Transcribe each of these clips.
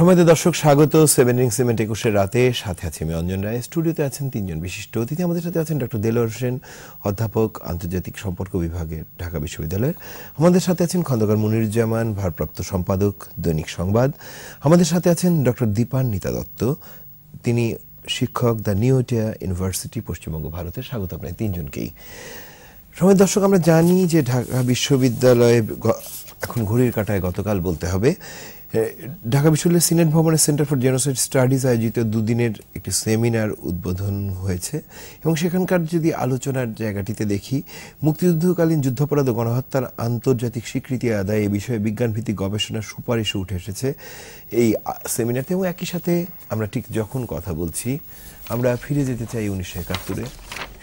সময় দর্শক স্বাগত সেভেন রিং সিমেন্ট একুশের রাতে সাথে আছি আমি অঞ্জন রায় স্টুডিওতে আছেন তিনজন বিশিষ্ট অতিথি আমাদের সাথে আছেন ডক্টর দেলোয়ার হোসেন অধ্যাপক আন্তর্জাতিক সম্পর্ক বিভাগের ঢাকা বিশ্ববিদ্যালয়ের আমাদের সাথে আছেন খন্দকার মুনিরুজ্জামান ভারপ্রাপ্ত সম্পাদক দৈনিক সংবাদ আমাদের সাথে আছেন ডক্টর দীপান নীতা দত্ত তিনি শিক্ষক দ্য নিউটিয়া ইউনিভার্সিটি পশ্চিমবঙ্গ ভারতের স্বাগত আপনার তিনজনকেই সময় দর্শক আমরা জানি যে ঢাকা বিশ্ববিদ্যালয়ে এখন ঘড়ির কাটায় গতকাল বলতে হবে ঢাকা বিশ্ববিদ্যালয়ের সিনেট ভবনে সেন্টার ফর জেনোসাইড স্টাডিজ আয়োজিত দুদিনের একটি সেমিনার উদ্বোধন হয়েছে এবং সেখানকার যদি আলোচনার জায়গাটিতে দেখি মুক্তিযুদ্ধকালীন যুদ্ধাপরাধ গণহত্যার আন্তর্জাতিক স্বীকৃতি আদায় এ বিষয়ে বিজ্ঞানভিত্তিক গবেষণার সুপারিশও উঠে এসেছে এই সেমিনারতে এবং একই সাথে আমরা ঠিক যখন কথা বলছি আমরা ফিরে যেতে চাই উনিশশো একাত্তরে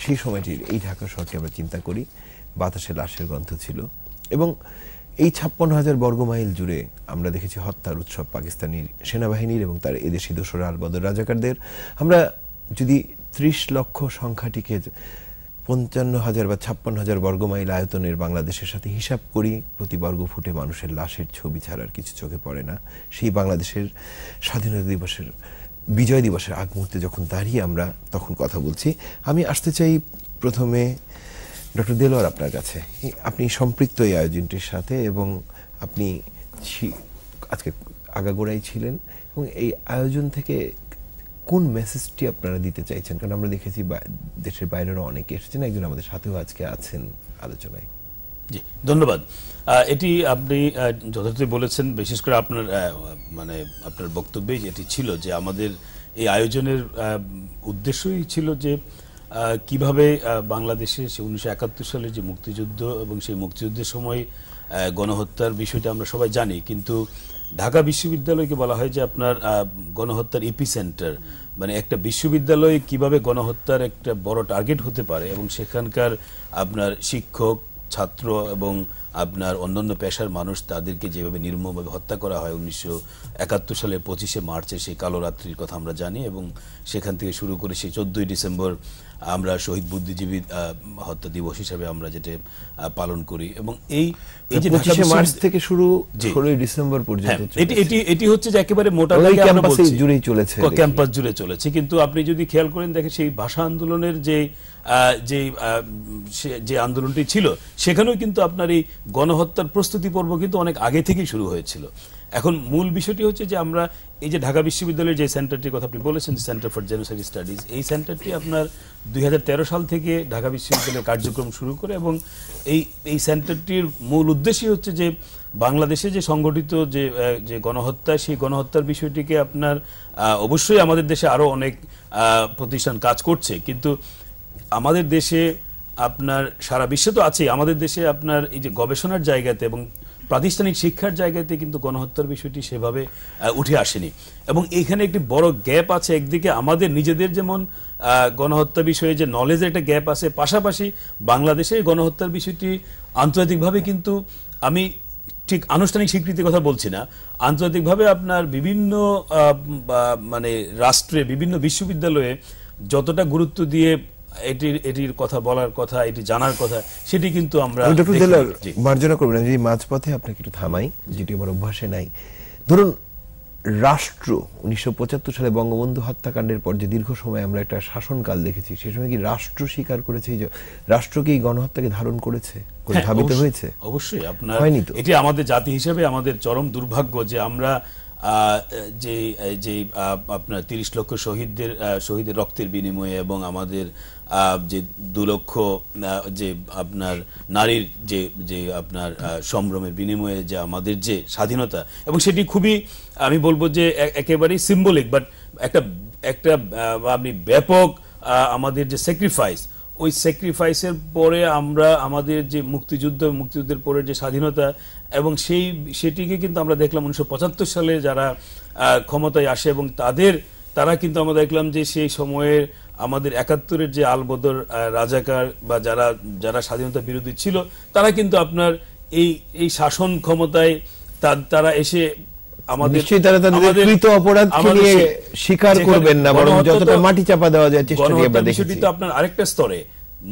সেই সময়টির এই ঢাকা শহরটি আমরা চিন্তা করি বাতাসে লাশের গ্রন্থ ছিল এবং এই ছাপ্পান্ন হাজার বর্গমাইল জুড়ে আমরা দেখেছি হত্যার উৎসব পাকিস্তানি সেনাবাহিনীর এবং তার এদেশি দোসরা আলবদর রাজাকারদের আমরা যদি ত্রিশ লক্ষ সংখ্যাটিকে পঞ্চান্ন হাজার বা ছাপ্পান্ন হাজার বর্গমাইল আয়তনের বাংলাদেশের সাথে হিসাব করি প্রতি বর্গ ফুটে মানুষের লাশের ছবি ছাড়ার কিছু চোখে পড়ে না সেই বাংলাদেশের স্বাধীনতা দিবসের বিজয় দিবসের আগ মুহূর্তে যখন দাঁড়িয়ে আমরা তখন কথা বলছি আমি আসতে চাই প্রথমে ডক্টর দেলোয়ার আপনার কাছে আপনি সম্পৃক্ত এই আয়োজনটির সাথে এবং আপনি আজকে আগাগোড়াই ছিলেন এবং এই আয়োজন থেকে কোন মেসেজটি আপনারা দিতে চাইছেন কারণ আমরা দেখেছি দেশের বাইরেরও অনেকে এসেছেন একজন আমাদের সাথেও আজকে আছেন আলোচনায় জি ধন্যবাদ এটি আপনি যথার্থ বলেছেন বিশেষ করে আপনার মানে আপনার বক্তব্যে এটি ছিল যে আমাদের এই আয়োজনের উদ্দেশ্যই ছিল যে কিভাবে বাংলাদেশে সে উনিশশো একাত্তর সালের যে মুক্তিযুদ্ধ এবং সেই মুক্তিযুদ্ধের সময় গণহত্যার বিষয়টা আমরা সবাই জানি কিন্তু ঢাকা বিশ্ববিদ্যালয়কে বলা হয় যে আপনার গণহত্যার ইপি সেন্টার মানে একটা বিশ্ববিদ্যালয় কিভাবে গণহত্যার একটা বড় টার্গেট হতে পারে এবং সেখানকার আপনার শিক্ষক ছাত্র এবং আপনার অন্যান্য পেশার মানুষ তাদেরকে যেভাবে নির্মমভাবে হত্যা করা হয় উনিশশো একাত্তর সালের পঁচিশে মার্চে সেই কালো রাত্রির কথা আমরা জানি এবং সেখান থেকে শুরু করে সেই চোদ্দই ডিসেম্বর আমরা শহীদ বুদ্ধিজীবী হত্যা দিবস হিসাবে আমরা যেটা পালন করি এবং এই মার্চ থেকে শুরু ষোলোই ডিসেম্বর পর্যন্ত হ্যাঁ, এটি এটি হচ্ছে যে একেবারে মোটা ক্যাম্পাস জুড়েই চলেছে ক্যাম্পাস জুড়ে চলেছে কিন্তু আপনি যদি খেয়াল করেন দেখেন সেই ভাষা আন্দোলনের যে যে যে আন্দোলনটি ছিল সেখানেও কিন্তু আপনার এই গণহত্যার প্রস্তুতি পর্ব কিন্তু অনেক আগে থেকেই শুরু হয়েছিল এখন মূল বিষয়টি হচ্ছে যে আমরা এই যে ঢাকা বিশ্ববিদ্যালয়ের যে সেন্টারটির কথা আপনি বলেছেন সেন্টার ফর জেনোসাইড স্টাডিজ এই সেন্টারটি আপনার দুই সাল থেকে ঢাকা বিশ্ববিদ্যালয়ের কার্যক্রম শুরু করে এবং এই এই সেন্টারটির মূল উদ্দেশ্যই হচ্ছে যে বাংলাদেশে যে সংগঠিত যে যে গণহত্যা সেই গণহত্যার বিষয়টিকে আপনার অবশ্যই আমাদের দেশে আরও অনেক প্রতিষ্ঠান কাজ করছে কিন্তু আমাদের দেশে আপনার সারা বিশ্বে তো আছে আমাদের দেশে আপনার এই যে গবেষণার জায়গাতে এবং প্রাতিষ্ঠানিক শিক্ষার জায়গাতে কিন্তু গণহত্যার বিষয়টি সেভাবে উঠে আসেনি এবং এখানে একটি বড় গ্যাপ আছে একদিকে আমাদের নিজেদের যেমন গণহত্যা বিষয়ে যে নলেজের একটা গ্যাপ আছে পাশাপাশি বাংলাদেশে গণহত্যার বিষয়টি আন্তর্জাতিকভাবে কিন্তু আমি ঠিক আনুষ্ঠানিক স্বীকৃতির কথা বলছি না আন্তর্জাতিকভাবে আপনার বিভিন্ন মানে রাষ্ট্রে বিভিন্ন বিশ্ববিদ্যালয়ে যতটা গুরুত্ব দিয়ে এটির এটির কথা বলার কথা এটি জানার কথা সেটি কিন্তু আমরা মার্জনা করবেন যদি মাঝপথে আপনাকে একটু থামাই যেটি আমার অভ্যাসে নাই ধরুন রাষ্ট্র উনিশশো সালে বঙ্গবন্ধু হত্যাকাণ্ডের পর যে দীর্ঘ সময় আমরা একটা শাসনকাল দেখেছি সে সময় কি রাষ্ট্র স্বীকার করেছে যে রাষ্ট্র কি গণহত্যাকে ধারণ করেছে ধাবিত হ্যাঁ, হয়েছে অবশ্যই আপনার হয়নি তো এটি আমাদের জাতি হিসেবে আমাদের চরম দুর্ভাগ্য যে আমরা যে যে আপনার তিরিশ লক্ষ শহীদদের শহীদের রক্তের বিনিময়ে এবং আমাদের যে দু লক্ষ যে আপনার নারীর যে যে আপনার সম্ভ্রমের বিনিময়ে যে আমাদের যে স্বাধীনতা এবং সেটি খুবই আমি বলবো যে একেবারেই সিম্বলিক বাট একটা একটা আপনি ব্যাপক আমাদের যে স্যাক্রিফাইস ওই স্যাক্রিফাইসের পরে আমরা আমাদের যে মুক্তিযুদ্ধ মুক্তিযুদ্ধের পরে যে স্বাধীনতা এবং সেই সেটিকে কিন্তু আমরা দেখলাম উনিশশো সালে যারা ক্ষমতায় আসে এবং তাদের তারা কিন্তু আমরা দেখলাম যে সেই সময়ের আমাদের একাত্তরের যে আলবদর রাজাকার বা যারা যারা স্বাধীনতা বিরোধী ছিল তারা কিন্তু আপনার এই এই শাসন ক্ষমতায় তারা এসে আমাদের মাটি চাপা দেওয়া যায় আপনার আরেকটা স্তরে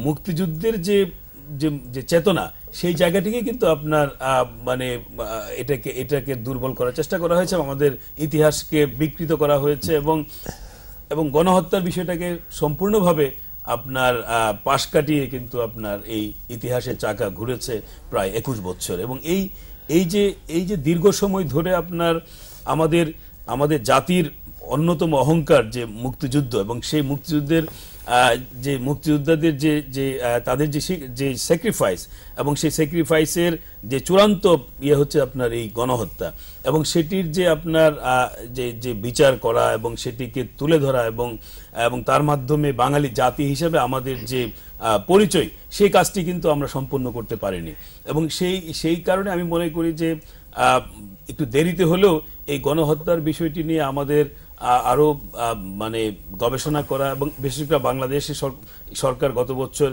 মুক্তিযুদ্ধের যে যে চেতনা সেই জায়গাটিকে কিন্তু আপনার মানে এটাকে এটাকে দুর্বল করার চেষ্টা করা হয়েছে আমাদের ইতিহাসকে বিকৃত করা হয়েছে এবং এবং গণহত্যার বিষয়টাকে সম্পূর্ণভাবে আপনার পাশ কাটিয়ে কিন্তু আপনার এই ইতিহাসের চাকা ঘুরেছে প্রায় একুশ বছর এবং এই এই যে এই যে দীর্ঘ সময় ধরে আপনার আমাদের আমাদের জাতির অন্যতম অহংকার যে মুক্তিযুদ্ধ এবং সেই মুক্তিযুদ্ধের যে মুক্তিযোদ্ধাদের যে যে তাদের যে যে স্যাক্রিফাইস এবং সেই স্যাক্রিফাইসের যে চূড়ান্ত ইয়ে হচ্ছে আপনার এই গণহত্যা এবং সেটির যে আপনার যে যে বিচার করা এবং সেটিকে তুলে ধরা এবং এবং তার মাধ্যমে বাঙালি জাতি হিসেবে আমাদের যে পরিচয় সেই কাজটি কিন্তু আমরা সম্পন্ন করতে পারিনি এবং সেই সেই কারণে আমি মনে করি যে একটু দেরিতে হলেও এই গণহত্যার বিষয়টি নিয়ে আমাদের আরও মানে গবেষণা করা এবং বিশেষ করে সরকার গত বছর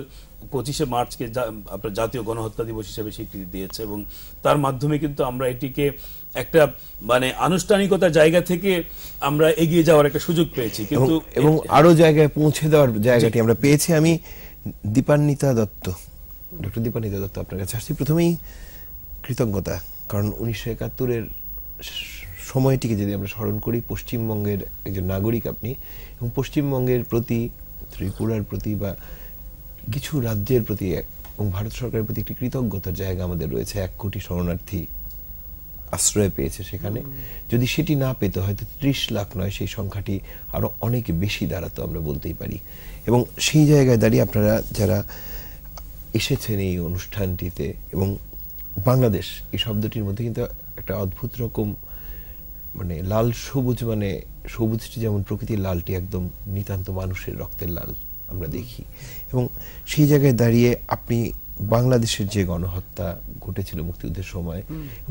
পঁচিশে মার্চকে আপনার জাতীয় গণহত্যা দিবস হিসেবে স্বীকৃতি দিয়েছে এবং তার মাধ্যমে কিন্তু আমরা এটিকে একটা মানে আনুষ্ঠানিকতা জায়গা থেকে আমরা এগিয়ে যাওয়ার একটা সুযোগ পেয়েছি কিন্তু এবং আরো জায়গায় পৌঁছে দেওয়ার জায়গাটি আমরা পেয়েছি আমি দীপান্বিতা দত্ত ডক্টর দীপান্বিতা দত্ত আপনার কাছে আসছি প্রথমেই কৃতজ্ঞতা কারণ উনিশশো একাত্তরের সময়টিকে যদি আমরা স্মরণ করি পশ্চিমবঙ্গের একজন নাগরিক আপনি এবং পশ্চিমবঙ্গের প্রতি ত্রিপুরার প্রতি বা কিছু রাজ্যের প্রতি এবং ভারত সরকারের প্রতি একটি কৃতজ্ঞতার জায়গা আমাদের রয়েছে এক কোটি শরণার্থী আশ্রয় পেয়েছে সেখানে যদি সেটি না পেতে হয়তো ত্রিশ লাখ নয় সেই সংখ্যাটি আরও অনেক বেশি দাঁড়াতো আমরা বলতেই পারি এবং সেই জায়গায় দাঁড়িয়ে আপনারা যারা এসেছেন এই অনুষ্ঠানটিতে এবং বাংলাদেশ এই শব্দটির মধ্যে কিন্তু একটা অদ্ভুত রকম মানে লাল সবুজ মানে সবুজটি যেমন প্রকৃতির লালটি একদম নিতান্ত মানুষের রক্তের লাল আমরা দেখি এবং সেই জায়গায় দাঁড়িয়ে আপনি বাংলাদেশের যে গণহত্যা ঘটেছিল মুক্তিযুদ্ধের সময়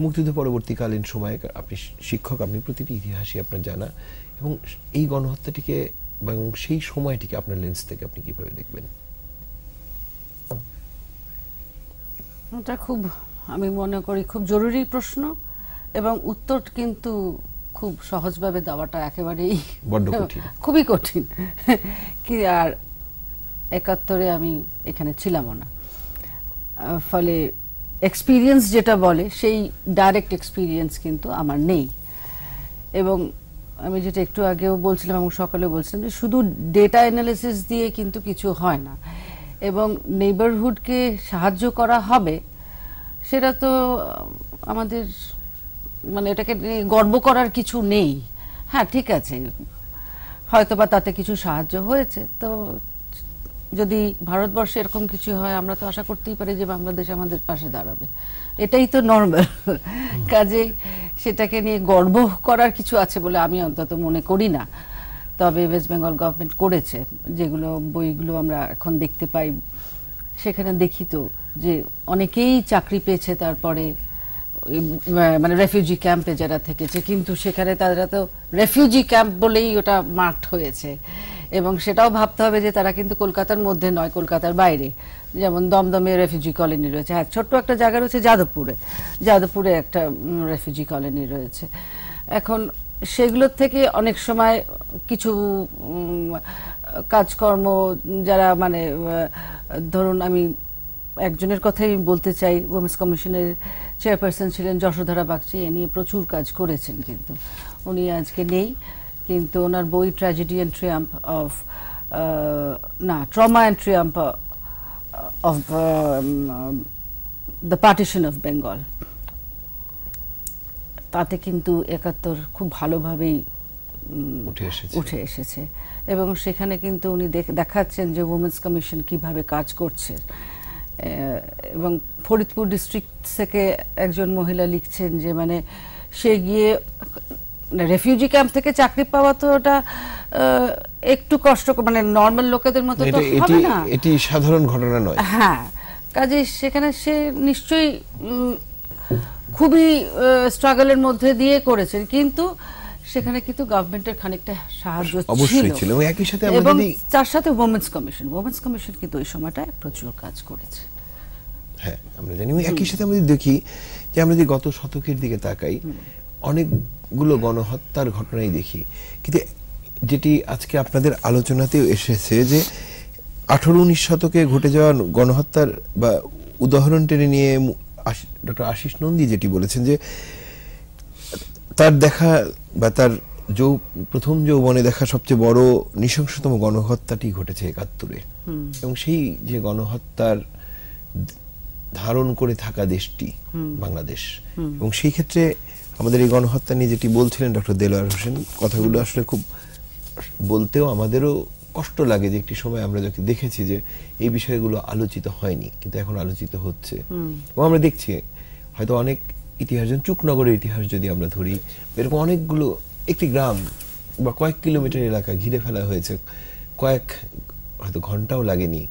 মুক্তিযুদ্ধ পরবর্তীকালীন সময়ে আপনি শিক্ষক আপনি প্রতিটি ইতিহাসই আপনার জানা এবং এই গণহত্যাটিকে এবং সেই সময়টিকে আপনার লেন্স থেকে আপনি কিভাবে দেখবেন ওটা খুব আমি মনে করি খুব জরুরি প্রশ্ন এবং উত্তর কিন্তু খুব সহজভাবে দেওয়াটা একেবারেই খুবই কঠিন কি আর একাত্তরে আমি এখানে ছিলামও না ফলে এক্সপিরিয়েন্স যেটা বলে সেই ডাইরেক্ট এক্সপিরিয়েন্স কিন্তু আমার নেই এবং আমি যেটা একটু আগেও বলছিলাম এবং সকালে বলছিলাম যে শুধু ডেটা অ্যানালিসিস দিয়ে কিন্তু কিছু হয় না এবং নেইবারহুডকে সাহায্য করা হবে সেটা তো আমাদের মানে এটাকে গর্ব করার কিছু নেই হ্যাঁ ঠিক আছে হয়তো বা তাতে কিছু সাহায্য হয়েছে তো যদি ভারতবর্ষে এরকম কিছু হয় আমরা তো আশা করতেই পারি যে বাংলাদেশ আমাদের পাশে দাঁড়াবে এটাই তো নর্মাল কাজেই সেটাকে নিয়ে গর্ব করার কিছু আছে বলে আমি অন্তত মনে করি না তবে ওয়েস্ট বেঙ্গল গভর্নমেন্ট করেছে যেগুলো বইগুলো আমরা এখন দেখতে পাই সেখানে দেখি তো যে অনেকেই চাকরি পেয়েছে তারপরে মানে রেফিউজি ক্যাম্পে যারা থেকেছে কিন্তু সেখানে তারা তো রেফিউজি ক্যাম্প বলেই ওটা মাঠ হয়েছে এবং সেটাও ভাবতে হবে যে তারা কিন্তু কলকাতার মধ্যে নয় কলকাতার বাইরে যেমন দমদমে রেফিউজি কলোনি রয়েছে হ্যাঁ ছোট্ট একটা জায়গা রয়েছে যাদবপুরে যাদবপুরে একটা রেফিউজি কলোনি রয়েছে এখন সেগুলোর থেকে অনেক সময় কিছু কাজকর্ম যারা মানে ধরুন আমি একজনের কথাই বলতে চাই ওমেন্স কমিশনের চেয়ারপারসন ছিলেন যশোধারা বাগচি এ নিয়ে প্রচুর কাজ করেছেন কিন্তু উনি আজকে নেই কিন্তু ওনার বই ট্র্যাজেডি অ্যান্ড ট্রিয়াম্প অফ না trauma and triumph of the partition of Bengal তাতে কিন্তু একাত্তর খুব ভালোভাবেই উঠে এসেছে এবং সেখানে কিন্তু উনি দেখাচ্ছেন যে উমেন্স কমিশন কিভাবে কাজ করছে এবং ফরিদপুর ডিস্ট্রিক্ট থেকে একজন মহিলা লিখছেন যে মানে সে গিয়ে রেফিউজি ক্যাম্প থেকে চাকরি পাওয়া তো ওটা একটু কষ্ট মানে নর্মাল লোকেদের মতো তো হবে না এটি সাধারণ ঘটনা নয় হ্যাঁ কাজে সেখানে সে নিশ্চয়ই খুবই স্ট্রাগলের মধ্যে দিয়ে করেছেন কিন্তু সেখানে কিন্তু গভর্নমেন্টের খানিকটা সাহায্য ছিল এবং এবং তার সাথে ওমেন্স কমিশন ওমেন্স কমিশন কিন্তু ওই সময়টায় প্রচুর কাজ করেছে হ্যাঁ আমরা জানি একই সাথে আমরা দেখি যে আমরা যদি গত শতকের দিকে তাকাই অনেকগুলো গণহত্যার ঘটনাই দেখি কিন্তু যেটি আজকে আপনাদের আলোচনাতেও এসেছে যে আঠারো উনিশ শতকে ঘটে যাওয়া গণহত্যার বা উদাহরণ টেনে নিয়ে ডক্টর আশিস নন্দী যেটি বলেছেন যে তার দেখা বা তার যৌ প্রথম যৌবনে দেখা সবচেয়ে বড় নৃশংসতম গণহত্যাটি ঘটেছে একাত্তরে এবং সেই যে গণহত্যার ধারণ করে থাকা দেশটি বাংলাদেশ এবং সেই ক্ষেত্রে আমাদের এই গণহত্যা নিয়ে যেটি বলছিলেন ডক্টর দেলোয়ার হোসেন কথাগুলো আসলে খুব বলতেও আমাদেরও কষ্ট লাগে যে একটি সময় আমরা যাকে দেখেছি যে এই বিষয়গুলো আলোচিত হয়নি কিন্তু এখন আলোচিত হচ্ছে এবং আমরা দেখছি হয়তো অনেক ইতিহাস যেমন চুকনগরের ইতিহাস যদি আমরা ধরি এরকম অনেকগুলো একটি গ্রাম বা কয়েক কিলোমিটার এলাকা ঘিরে ফেলা হয়েছে কয়েক হয়তো ঘন্টাও লাগেনি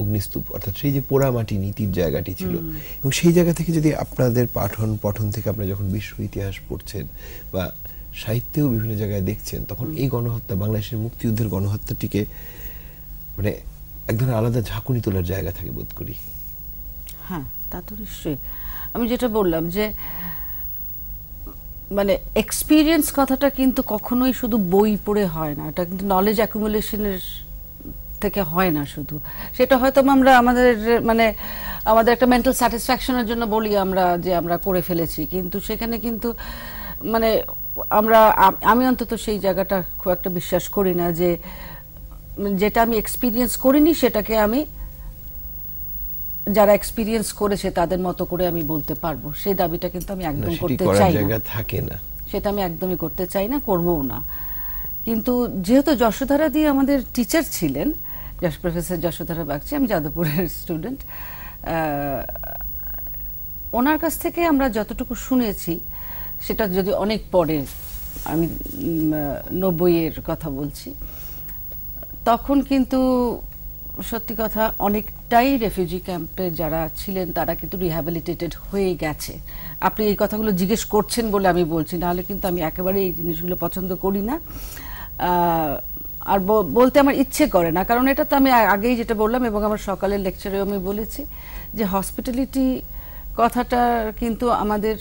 অগ্নিস্তূপ অর্থাৎ সেই যে পোড়ামাটি নীতির জায়গাটি ছিল এবং সেই জায়গা থেকে যদি আপনাদের পাঠন পঠন থেকে আপনারা যখন বিশ্ব ইতিহাস পড়ছেন বা সাহিত্যেও বিভিন্ন জায়গায় দেখছেন তখন এই গণহত্যা বাংলাদেশের মুক্তিযুদ্ধের গণহত্যাটিকে মানে এক ধরনের আলাদা ঝাঁকুনি তোলার জায়গা থাকে বোধ করি হ্যাঁ তা তো নিশ্চয়ই আমি যেটা বললাম যে মানে এক্সপিরিয়েন্স কথাটা কিন্তু কখনোই শুধু বই পড়ে হয় না এটা কিন্তু নলেজ অ্যাকুমুলেশনের থেকে হয় না শুধু সেটা হয়তো আমরা আমাদের মানে আমাদের একটা মেন্টাল স্যাটিসফ্যাকশনের জন্য বলি আমরা যে আমরা করে ফেলেছি কিন্তু সেখানে কিন্তু মানে আমরা আমি অন্তত সেই জায়গাটা খুব একটা বিশ্বাস করি না যে যেটা আমি এক্সপিরিয়েন্স করিনি সেটাকে আমি যারা এক্সপিরিয়েন্স করেছে তাদের মতো করে আমি বলতে পারবো সেই দাবিটা কিন্তু আমি একদম করতে চাই না থাকে না সেটা আমি একদমই করতে চাই না করবও না কিন্তু যেহেতু যশোধারা দিয়ে আমাদের টিচার ছিলেন যশ প্রফেসর যশোধরা বাগচি আমি যাদবপুরের স্টুডেন্ট ওনার কাছ থেকে আমরা যতটুকু শুনেছি সেটা যদি অনেক পরে আমি নব্বইয়ের কথা বলছি তখন কিন্তু সত্যি কথা অনেকটাই রেফিউজি ক্যাম্পে যারা ছিলেন তারা কিন্তু রিহ্যাবিলিটেটেড হয়ে গেছে আপনি এই কথাগুলো জিজ্ঞেস করছেন বলে আমি বলছি নাহলে কিন্তু আমি একেবারে এই জিনিসগুলো পছন্দ করি না আর বলতে আমার ইচ্ছে করে না কারণ এটা তো আমি আগেই যেটা বললাম এবং আমার সকালের লেকচারেও আমি বলেছি যে হসপিটালিটি কথাটা কিন্তু আমাদের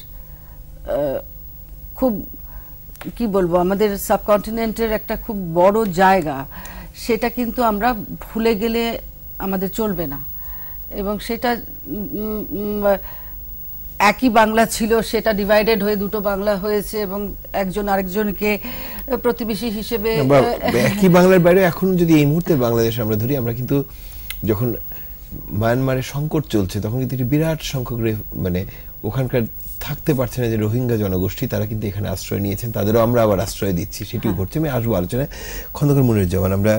খুব কি বলবো আমাদের সাবকন্টিনেন্টের একটা খুব বড় জায়গা সেটা কিন্তু আমরা ভুলে গেলে আমাদের চলবে না এবং সেটা একই বাংলা ছিল সেটা ডিভাইডেড হয়ে দুটো বাংলা হয়েছে এবং একজন আরেকজনকে প্রতিবেশী হিসেবে হ্যাঁ। একই বাংলার বাইরে এখন যদি এই মুহূর্তে বাংলাদেশ আমরা ধরি আমরা কিন্তু যখন মায়ানমারে সংকট চলছে তখন কিন্তু একটি বিরাট সংখ্যক মানে ওখানকার থাকতে পারছে না যে রোহিঙ্গা জনগোষ্ঠী তারা কিন্তু এখানে আশ্রয় নিয়েছেন তাদেরও আমরা আবার আশ্রয় দিচ্ছি সেটিও হ্যাঁ। ঘটছে আমি আসবো আলোচনায় খন্দকার জবান আমরা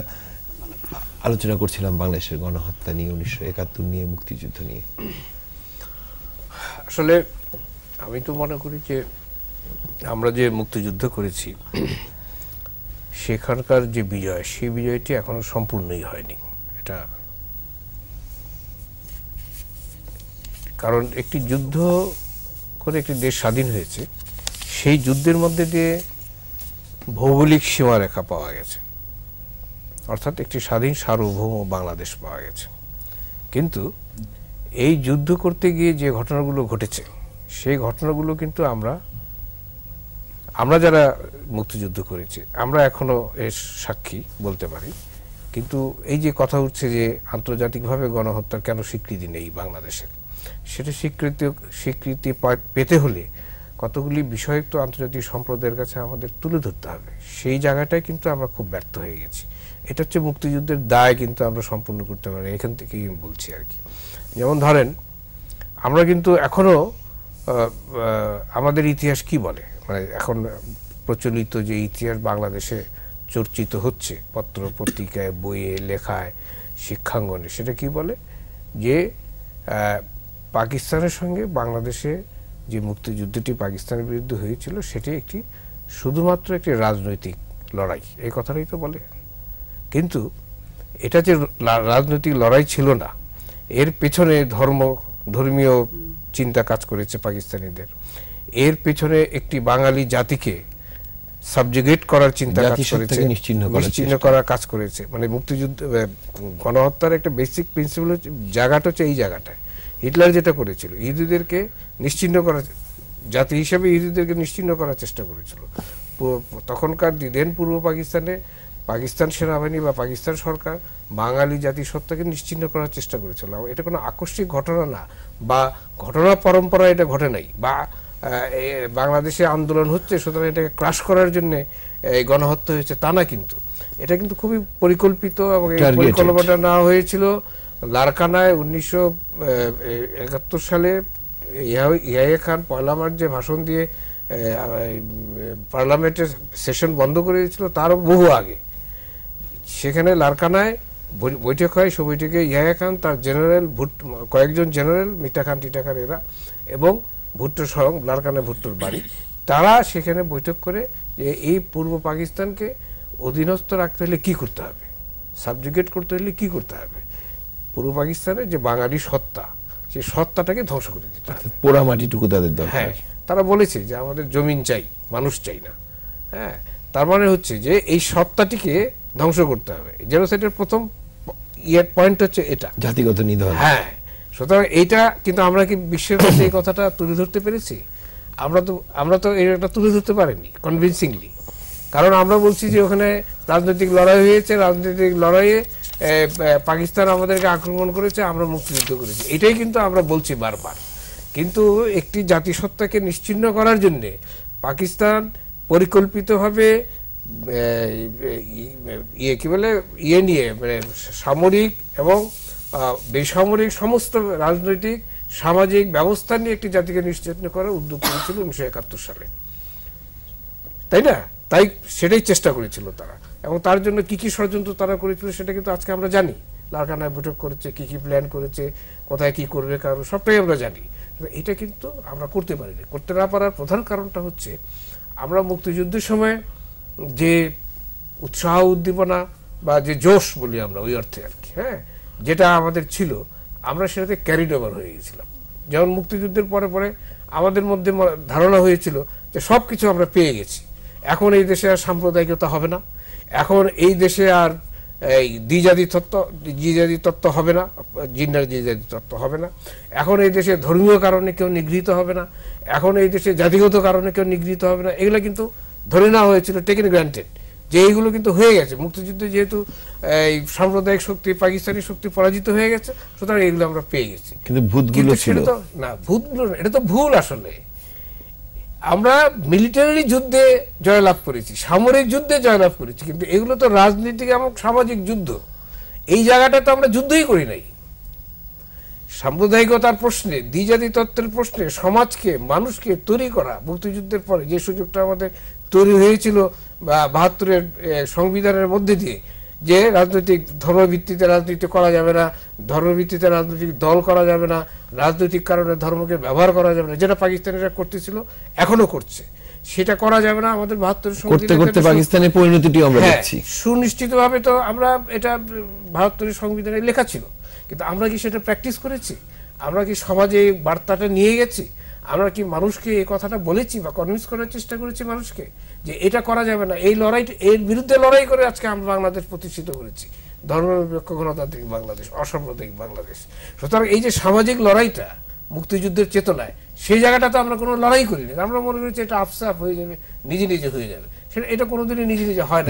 আলোচনা করছিলাম বাংলাদেশের গণহত্যা নিয়ে উনিশশো একাত্তর নিয়ে মুক্তিযুদ্ধ নিয়ে আসলে আমি তো মনে করি যে আমরা যে মুক্তিযুদ্ধ করেছি সেখানকার যে বিজয় সেই বিজয়টি এখনো সম্পূর্ণই হয়নি এটা কারণ একটি যুদ্ধ করে একটি দেশ স্বাধীন হয়েছে সেই যুদ্ধের মধ্যে দিয়ে ভৌগোলিক সীমারেখা পাওয়া গেছে অর্থাৎ একটি স্বাধীন সার্বভৌম বাংলাদেশ পাওয়া গেছে কিন্তু এই যুদ্ধ করতে গিয়ে যে ঘটনাগুলো ঘটেছে সেই ঘটনাগুলো কিন্তু আমরা আমরা যারা মুক্তিযুদ্ধ করেছি আমরা এখনও এর সাক্ষী বলতে পারি কিন্তু এই যে কথা উঠছে যে আন্তর্জাতিকভাবে গণহত্যার কেন স্বীকৃতি নেই বাংলাদেশের সেটা স্বীকৃতি স্বীকৃতি পেতে হলে কতগুলি বিষয় তো আন্তর্জাতিক সম্প্রদায়ের কাছে আমাদের তুলে ধরতে হবে সেই জায়গাটায় কিন্তু আমরা খুব ব্যর্থ হয়ে গেছি এটা হচ্ছে মুক্তিযুদ্ধের দায় কিন্তু আমরা সম্পূর্ণ করতে পারি এখান থেকেই বলছি আর কি যেমন ধরেন আমরা কিন্তু এখনও আমাদের ইতিহাস কি বলে মানে এখন প্রচলিত যে ইতিহাস বাংলাদেশে চর্চিত হচ্ছে পত্র পত্রিকায় বইয়ে লেখায় শিক্ষাঙ্গনে সেটা কি বলে যে পাকিস্তানের সঙ্গে বাংলাদেশে যে মুক্তিযুদ্ধটি পাকিস্তানের বিরুদ্ধে হয়েছিল সেটি একটি শুধুমাত্র একটি রাজনৈতিক লড়াই এই কথাটাই তো বলে কিন্তু এটা যে রাজনৈতিক লড়াই ছিল না এর পেছনে ধর্ম ধর্মীয় চিন্তা কাজ করেছে পাকিস্তানিদের এর পেছনে একটি বাঙালি জাতিকে সাবজুগেট করার চিন্তা কাজ করেছে নিশ্চিহ্ন করার কাজ করেছে মানে মুক্তিযুদ্ধ গণহত্যার একটা বেসিক প্রিন্সিপাল হচ্ছে জায়গাটা হচ্ছে এই জায়গাটায় হিটলার যেটা করেছিল ইহুদিদেরকে নিশ্চিহ্ন করার জাতি হিসেবে ইহুদিদেরকে নিশ্চিহ্ন করার চেষ্টা করেছিল তখনকার দিদেন পূর্ব পাকিস্তানে পাকিস্তান সেনাবাহিনী বা পাকিস্তান সরকার বাঙালি জাতিসত্তাকে নিশ্চিন্ন করার চেষ্টা করেছিল এটা কোনো আকস্মিক ঘটনা না বা ঘটনা পরম্পরা এটা ঘটে নাই বা বাংলাদেশে আন্দোলন হচ্ছে সুতরাং এটাকে ক্রাশ করার জন্যে এই গণহত্যা হয়েছে তা না কিন্তু এটা কিন্তু খুবই পরিকল্পিত এবং এই পরিকল্পনাটা নেওয়া হয়েছিল লারকানায় উনিশশো একাত্তর সালে ইয়াইয়া খান পয়লা মার্চ যে ভাষণ দিয়ে পার্লামেন্টের সেশন বন্ধ করে দিয়েছিল তারও বহু আগে সেখানে লারকানায় বৈঠক হয় সে বৈঠকে ইয়াহিয়া খান তার জেনারেল ভুট্ট কয়েকজন জেনারেল মিঠা খান টিটা খান এরা এবং ভুট্টো স্বয়ং লারকানে ভুট্টোর বাড়ি তারা সেখানে বৈঠক করে যে এই পূর্ব পাকিস্তানকে অধীনস্থ রাখতে হলে কি করতে হবে সাবজুগেট করতে হলে কি করতে হবে পূর্ব পাকিস্তানের যে বাঙালি সত্তা সে সত্তাটাকে ধ্বংস করে দিতে হবে পোড়ামাটিটুকু তাদের হ্যাঁ তারা বলেছে যে আমাদের জমিন চাই মানুষ চাই না হ্যাঁ তার মানে হচ্ছে যে এই সত্তাটিকে ধ্বংস করতে হবে জেনোসাইডের প্রথম ইয়ার পয়েন্ট হচ্ছে এটা জাতিগত নিধন হ্যাঁ সুতরাং এইটা কিন্তু আমরা কি বিশ্বের কাছে এই কথাটা তুলে ধরতে পেরেছি আমরা তো আমরা তো এটা তুলে ধরতে পারিনি কনভিনসিংলি কারণ আমরা বলছি যে ওখানে রাজনৈতিক লড়াই হয়েছে রাজনৈতিক লড়াইয়ে পাকিস্তান আমাদেরকে আক্রমণ করেছে আমরা মুক্তিযুদ্ধ করেছি এটাই কিন্তু আমরা বলছি বারবার কিন্তু একটি জাতিসত্তাকে নিশ্চিহ্ন করার জন্যে পাকিস্তান পরিকল্পিতভাবে ইয়ে কী বলে ইয়ে নিয়ে মানে সামরিক এবং বেসামরিক সমস্ত রাজনৈতিক সামাজিক ব্যবস্থা নিয়ে একটি জাতিকে নিশ্চিত করার উদ্যোগ করেছিল উনিশশো একাত্তর সালে তাই না তাই সেটাই চেষ্টা করেছিল তারা এবং তার জন্য কি কি ষড়যন্ত্র তারা করেছিল সেটা কিন্তু আজকে আমরা জানি লারকানায় বৈঠক করেছে কি কি প্ল্যান করেছে কোথায় কি করবে কারণ সবটাই আমরা জানি এটা কিন্তু আমরা করতে পারিনি করতে না পারার প্রধান কারণটা হচ্ছে আমরা মুক্তিযুদ্ধের সময় যে উৎসাহ উদ্দীপনা বা যে জোশ বলি আমরা ওই অর্থে আর কি হ্যাঁ যেটা আমাদের ছিল আমরা সেটাতে ক্যারিড ওভার হয়ে গেছিলাম যেমন মুক্তিযুদ্ধের পরে পরে আমাদের মধ্যে ধারণা হয়েছিল যে সব কিছু আমরা পেয়ে গেছি এখন এই দেশে আর সাম্প্রদায়িকতা হবে না এখন এই দেশে আর এই দ্বিজাতি তত্ত্ব দ্বিজাতি তত্ত্ব হবে না জিন্নার দ্বিজাতি তত্ত্ব হবে না এখন এই দেশে ধর্মীয় কারণে কেউ নিগৃহীত হবে না এখন এই দেশে জাতিগত কারণে কেউ নিগৃহীত হবে না এগুলো কিন্তু ধরে নেওয়া হয়েছিল টেকেন গ্রান্টেড যে এইগুলো কিন্তু হয়ে গেছে মুক্তিযুদ্ধে যেহেতু এই সাম্প্রদায়িক শক্তি পাকিস্তানি শক্তি পরাজিত হয়ে গেছে সুতরাং এগুলো আমরা পেয়ে গেছি কিন্তু ভূতগুলো ছিল না ভূতগুলো এটা তো ভুল আসলে আমরা মিলিটারি যুদ্ধে জয়লাভ করেছি সামরিক যুদ্ধে জয়লাভ করেছি কিন্তু এগুলো তো রাজনৈতিক এবং সামাজিক যুদ্ধ এই জায়গাটা তো আমরা যুদ্ধই করি নাই সাম্প্রদায়িকতার প্রশ্নে দ্বিজাতি তত্ত্বের প্রশ্নে সমাজকে মানুষকে তৈরি করা মুক্তিযুদ্ধের পরে যে সুযোগটা আমাদের তৈরি হয়েছিল বা বাহাত্তরের সংবিধানের মধ্যে দিয়ে যে রাজনৈতিক ধর্মভিত্তিতে রাজনীতি করা যাবে না ধর্মভিত্তিতে রাজনৈতিক দল করা যাবে না রাজনৈতিক কারণে ধর্মকে ব্যবহার করা যাবে না যেটা পাকিস্তানিরা করতেছিল এখনো করছে সেটা করা যাবে না আমাদের বাহাত্তর করতে পাকিস্তানের পরিণতিটি আমরা হ্যাঁ, দেখছি সুনিশ্চিতভাবে তো আমরা এটা বাহাত্তরের সংবিধানে লেখা ছিল কিন্তু আমরা কি সেটা প্র্যাকটিস করেছি আমরা কি সমাজে বার্তাটা নিয়ে গেছি আমরা কি মানুষকে এই কথাটা বলেছি বা কনভিন্স করার চেষ্টা করেছি মানুষকে যে এটা করা যাবে না এই লড়াই এর বিরুদ্ধে লড়াই করে আজকে আমরা বাংলাদেশ প্রতিষ্ঠিত করেছি ধর্মনিরপেক্ষ গণতান্ত্রিক বাংলাদেশ অসাম্প্রদায়িক বাংলাদেশ সুতরাং এই যে সামাজিক লড়াইটা মুক্তিযুদ্ধের চেতনায় সেই জায়গাটাতে আমরা কোনো লড়াই করি না আমরা মনে করছি এটা আফসাফ হয়ে যাবে নিজে নিজে হয়ে যাবে সেটা এটা কোনোদিনই নিজে নিজে হয় না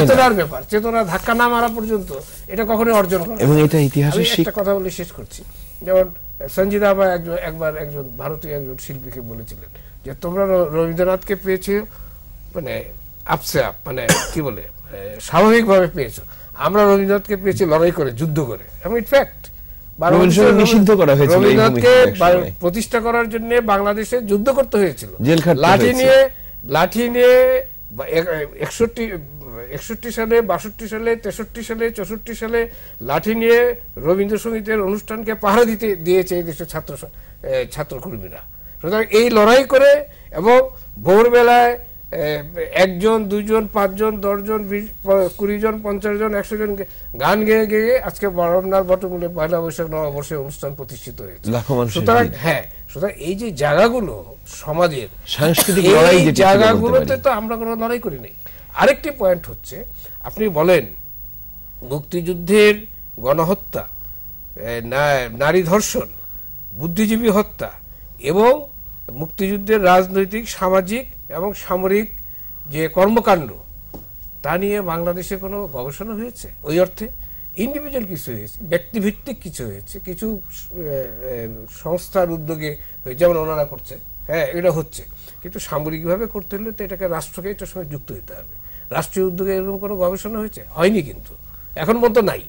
চেতনার ব্যাপার চেতনা ধাক্কা না মারা পর্যন্ত এটা কখনোই অর্জন করে এবং এটা ইতিহাসে একটা কথা বলে শেষ করছি যেমন সঞ্জিদা আবার একজন একবার একজন ভারতীয় একজন শিল্পীকে বলেছিলেন যে তোমরা রবীন্দ্রনাথকে পেয়েছে মানে আপসে আপ মানে কি বলে স্বাভাবিকভাবে পেয়েছো আমরা রবীন্দ্রনাথকে পেয়েছি লড়াই করে যুদ্ধ করে এবং ইনফ্যাক্ট নিষিদ্ধ করা হয়েছিল রবীন্দ্রনাথকে প্রতিষ্ঠা করার জন্য বাংলাদেশে যুদ্ধ করতে হয়েছিল লাঠি নিয়ে লাঠি নিয়ে একষট্টি একষট্টি সালে বাষট্টি সালে তেষট্টি সালে চৌষট্টি সালে লাঠি নিয়ে রবীন্দ্রসঙ্গীতের অনুষ্ঠানকে পাহারা দিতে দিয়েছে এই দেশের ছাত্র ছাত্রকর্মীরা সুতরাং এই লড়াই করে এবং ভোরবেলায় একজন দুজন পাঁচজন দশজন বিশ কুড়িজন পঞ্চাশ জন একশো জন গান গেয়ে গেয়ে আজকে বারামনার বটমূলে পয়লা বৈশাখ নববর্ষের অনুষ্ঠান প্রতিষ্ঠিত হয়েছে সুতরাং হ্যাঁ সুতরাং এই যে জায়গাগুলো সমাজের সাংস্কৃতিক এই জায়গাগুলোতে তো আমরা কোনো লড়াই করি নাই আরেকটি পয়েন্ট হচ্ছে আপনি বলেন মুক্তিযুদ্ধের গণহত্যা নারী ধর্ষণ বুদ্ধিজীবী হত্যা এবং মুক্তিযুদ্ধের রাজনৈতিক সামাজিক এবং সামরিক যে কর্মকাণ্ড তা নিয়ে বাংলাদেশে কোনো গবেষণা হয়েছে ওই অর্থে ইন্ডিভিজুয়াল কিছু হয়েছে ব্যক্তিভিত্তিক কিছু হয়েছে কিছু সংস্থার উদ্যোগে যেমন ওনারা করছে হ্যাঁ এটা হচ্ছে কিন্তু সামরিকভাবে করতে হলে তো এটাকে রাষ্ট্রকে এটার সঙ্গে যুক্ত হতে হবে রাষ্ট্রীয় উদ্যোগে এরকম কোনো গবেষণা হয়েছে হয়নি কিন্তু এখন পর্যন্ত নাই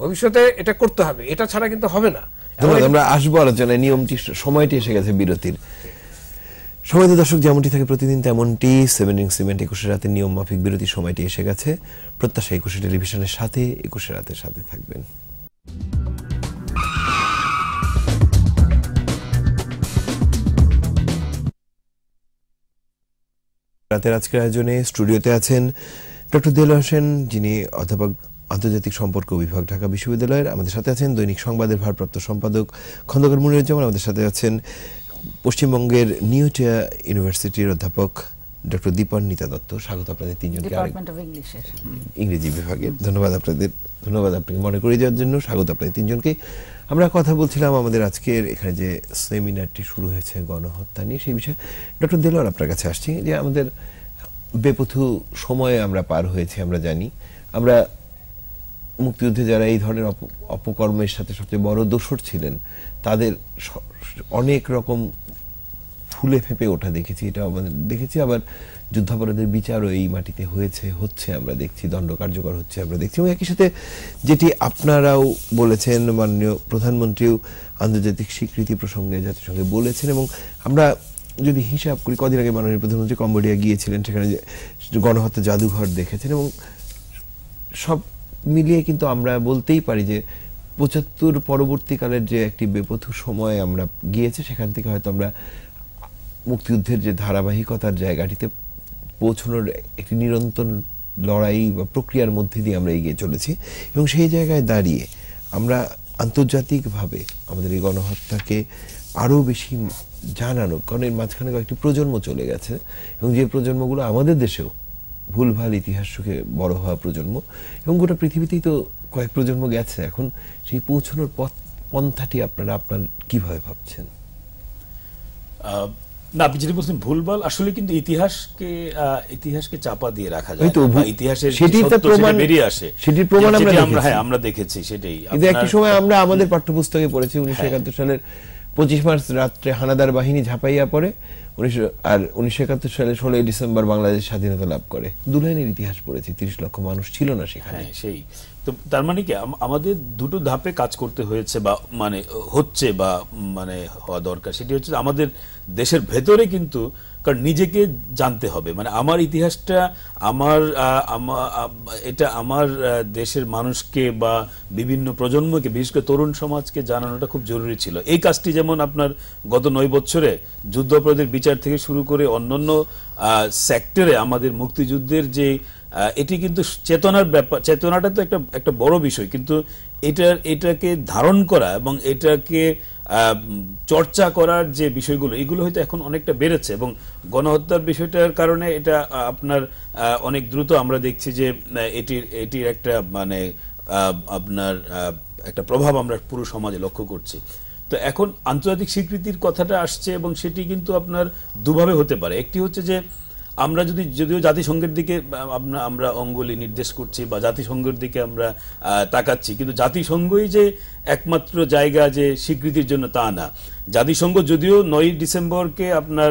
ভবিষ্যতে এটা করতে হবে এটা ছাড়া কিন্তু হবে না আমরা আসবো আলোচনায় নিয়মটি সময়টি এসে গেছে বিরতির সময় দর্শক যেমনটি থাকে প্রতিদিন তেমনটি সেভেন সিমেন্ট একুশে রাতে নিয়ম মাফিক বিরতি সময়টি এসে গেছে প্রত্যাশা একুশে টেলিভিশনের সাথে একুশে রাতের সাথে থাকবেন রাতের আজকের আয়োজনে স্টুডিওতে আছেন ডক্টর দেল হোসেন যিনি অধ্যাপক আন্তর্জাতিক সম্পর্ক বিভাগ ঢাকা বিশ্ববিদ্যালয়ের আমাদের সাথে আছেন দৈনিক সংবাদের ভারপ্রাপ্ত সম্পাদক খন্দকার মুনিরুজ্জামান আমাদের সাথে আছেন পশ্চিমবঙ্গের নিউটিয়া ইউনিভার্সিটির অধ্যাপক ডক্টর দীপন নিতা দত্ত স্বাগত আপনাদের তিনজনকে ইংরেজি বিভাগে ধন্যবাদ আপনাদের ধন্যবাদ আপনাকে মনে করে দেওয়ার জন্য স্বাগত আপনাদের তিনজনকে আমরা কথা বলছিলাম আমাদের আজকের এখানে যে সেমিনারটি শুরু হয়েছে গণহত্যা নিয়ে সেই বিষয়ে ডক্টর দেলোয়ার আপনার কাছে আসছি যে আমাদের বেপথু সময়ে আমরা পার হয়েছে আমরা জানি আমরা মুক্তিযুদ্ধে যারা এই ধরনের অপকর্মের সাথে সবচেয়ে বড় দোষর ছিলেন তাদের অনেক রকম ফুলে ফেঁপে ওঠা দেখেছি এটা আমাদের দেখেছি আবার যুদ্ধাপরাধের বিচারও এই মাটিতে হয়েছে হচ্ছে আমরা দেখছি দণ্ড কার্যকর হচ্ছে আমরা দেখছি এবং একই সাথে যেটি আপনারাও বলেছেন মাননীয় প্রধানমন্ত্রীও আন্তর্জাতিক স্বীকৃতি প্রসঙ্গে জাতিসংঘে বলেছেন এবং আমরা যদি হিসাব করি কদিন আগে মাননীয় প্রধানমন্ত্রী কম্বোডিয়া গিয়েছিলেন সেখানে গণহত্যা জাদুঘর দেখেছেন এবং সব মিলিয়ে কিন্তু আমরা বলতেই পারি যে পঁচাত্তর পরবর্তীকালের যে একটি বেপথ সময় আমরা গিয়েছে সেখান থেকে হয়তো আমরা মুক্তিযুদ্ধের যে ধারাবাহিকতার জায়গাটিতে পৌঁছানোর একটি নিরন্তর লড়াই বা প্রক্রিয়ার মধ্যে দিয়ে আমরা এগিয়ে চলেছি এবং সেই জায়গায় দাঁড়িয়ে আমরা আন্তর্জাতিকভাবে আমাদের এই গণহত্যাকে আরও বেশি জানানো কারণ এর মাঝখানে কয়েকটি প্রজন্ম চলে গেছে এবং যে প্রজন্মগুলো আমাদের দেশেও ভুলভাল ইতিহাস সুখে বড় হওয়া প্রজন্ম এবং গোটা পৃথিবীতেই তো কয়েক প্রজন্ম গেছে এখন সেই পৌঁছানোর পথ পন্থাটি আপনারা আপনার কিভাবে ভাবছেন না আপনি বলছেন ভুলভাল আসলে কিন্তু ইতিহাসকে ইতিহাসকে চাপা দিয়ে রাখা যায় না ইতিহাসের সেটি প্রমাণ বেরিয়ে আসে সেটির প্রমাণ আমরা আমরা হ্যাঁ আমরা দেখেছি সেটাই কিন্তু একই সময় আমরা আমাদের পাঠ্যপুস্তকে পড়েছি উনিশশো হ্যাঁ। একাত্তর সালের পঁচিশ মার্চ রাত্রে হানাদার বাহিনী ঝাঁপাইয়া পড়ে উনিশশো আর উনিশশো একাত্তর সালে ষোলোই ডিসেম্বর বাংলাদেশ স্বাধীনতা লাভ করে দুলহানের ইতিহাস পড়েছি তিরিশ লক্ষ মানুষ ছিল না সেখানে হ্যাঁ, সেই তো তার মানে কি আমাদের দুটো ধাপে কাজ করতে হয়েছে বা মানে হচ্ছে বা মানে হওয়া দরকার সেটি হচ্ছে আমাদের দেশের ভেতরে কিন্তু কারণ নিজেকে জানতে হবে মানে আমার ইতিহাসটা আমার এটা আমার দেশের মানুষকে বা বিভিন্ন প্রজন্মকে বিশেষ করে তরুণ সমাজকে জানানোটা খুব জরুরি ছিল এই কাজটি যেমন আপনার গত নয় বছরে যুদ্ধাপরাধের বিচার থেকে শুরু করে অন্যান্য সেক্টরে আমাদের মুক্তিযুদ্ধের যে এটি কিন্তু চেতনার ব্যাপার চেতনাটা তো একটা একটা বড় বিষয় কিন্তু এটার এটাকে ধারণ করা এবং এটাকে চর্চা করার যে বিষয়গুলো এগুলো হয়তো এখন অনেকটা বেড়েছে এবং গণহত্যার বিষয়টার কারণে এটা আপনার অনেক দ্রুত আমরা দেখছি যে এটির এটির একটা মানে আপনার একটা প্রভাব আমরা পুরো সমাজে লক্ষ্য করছি তো এখন আন্তর্জাতিক স্বীকৃতির কথাটা আসছে এবং সেটি কিন্তু আপনার দুভাবে হতে পারে একটি হচ্ছে যে আমরা যদি যদিও জাতিসংঘের দিকে আমরা অঙ্গলি নির্দেশ করছি বা জাতিসংঘের দিকে আমরা তাকাচ্ছি কিন্তু জাতিসংঘই যে একমাত্র জায়গা যে স্বীকৃতির জন্য তা না জাতিসংঘ যদিও নয় ডিসেম্বরকে আপনার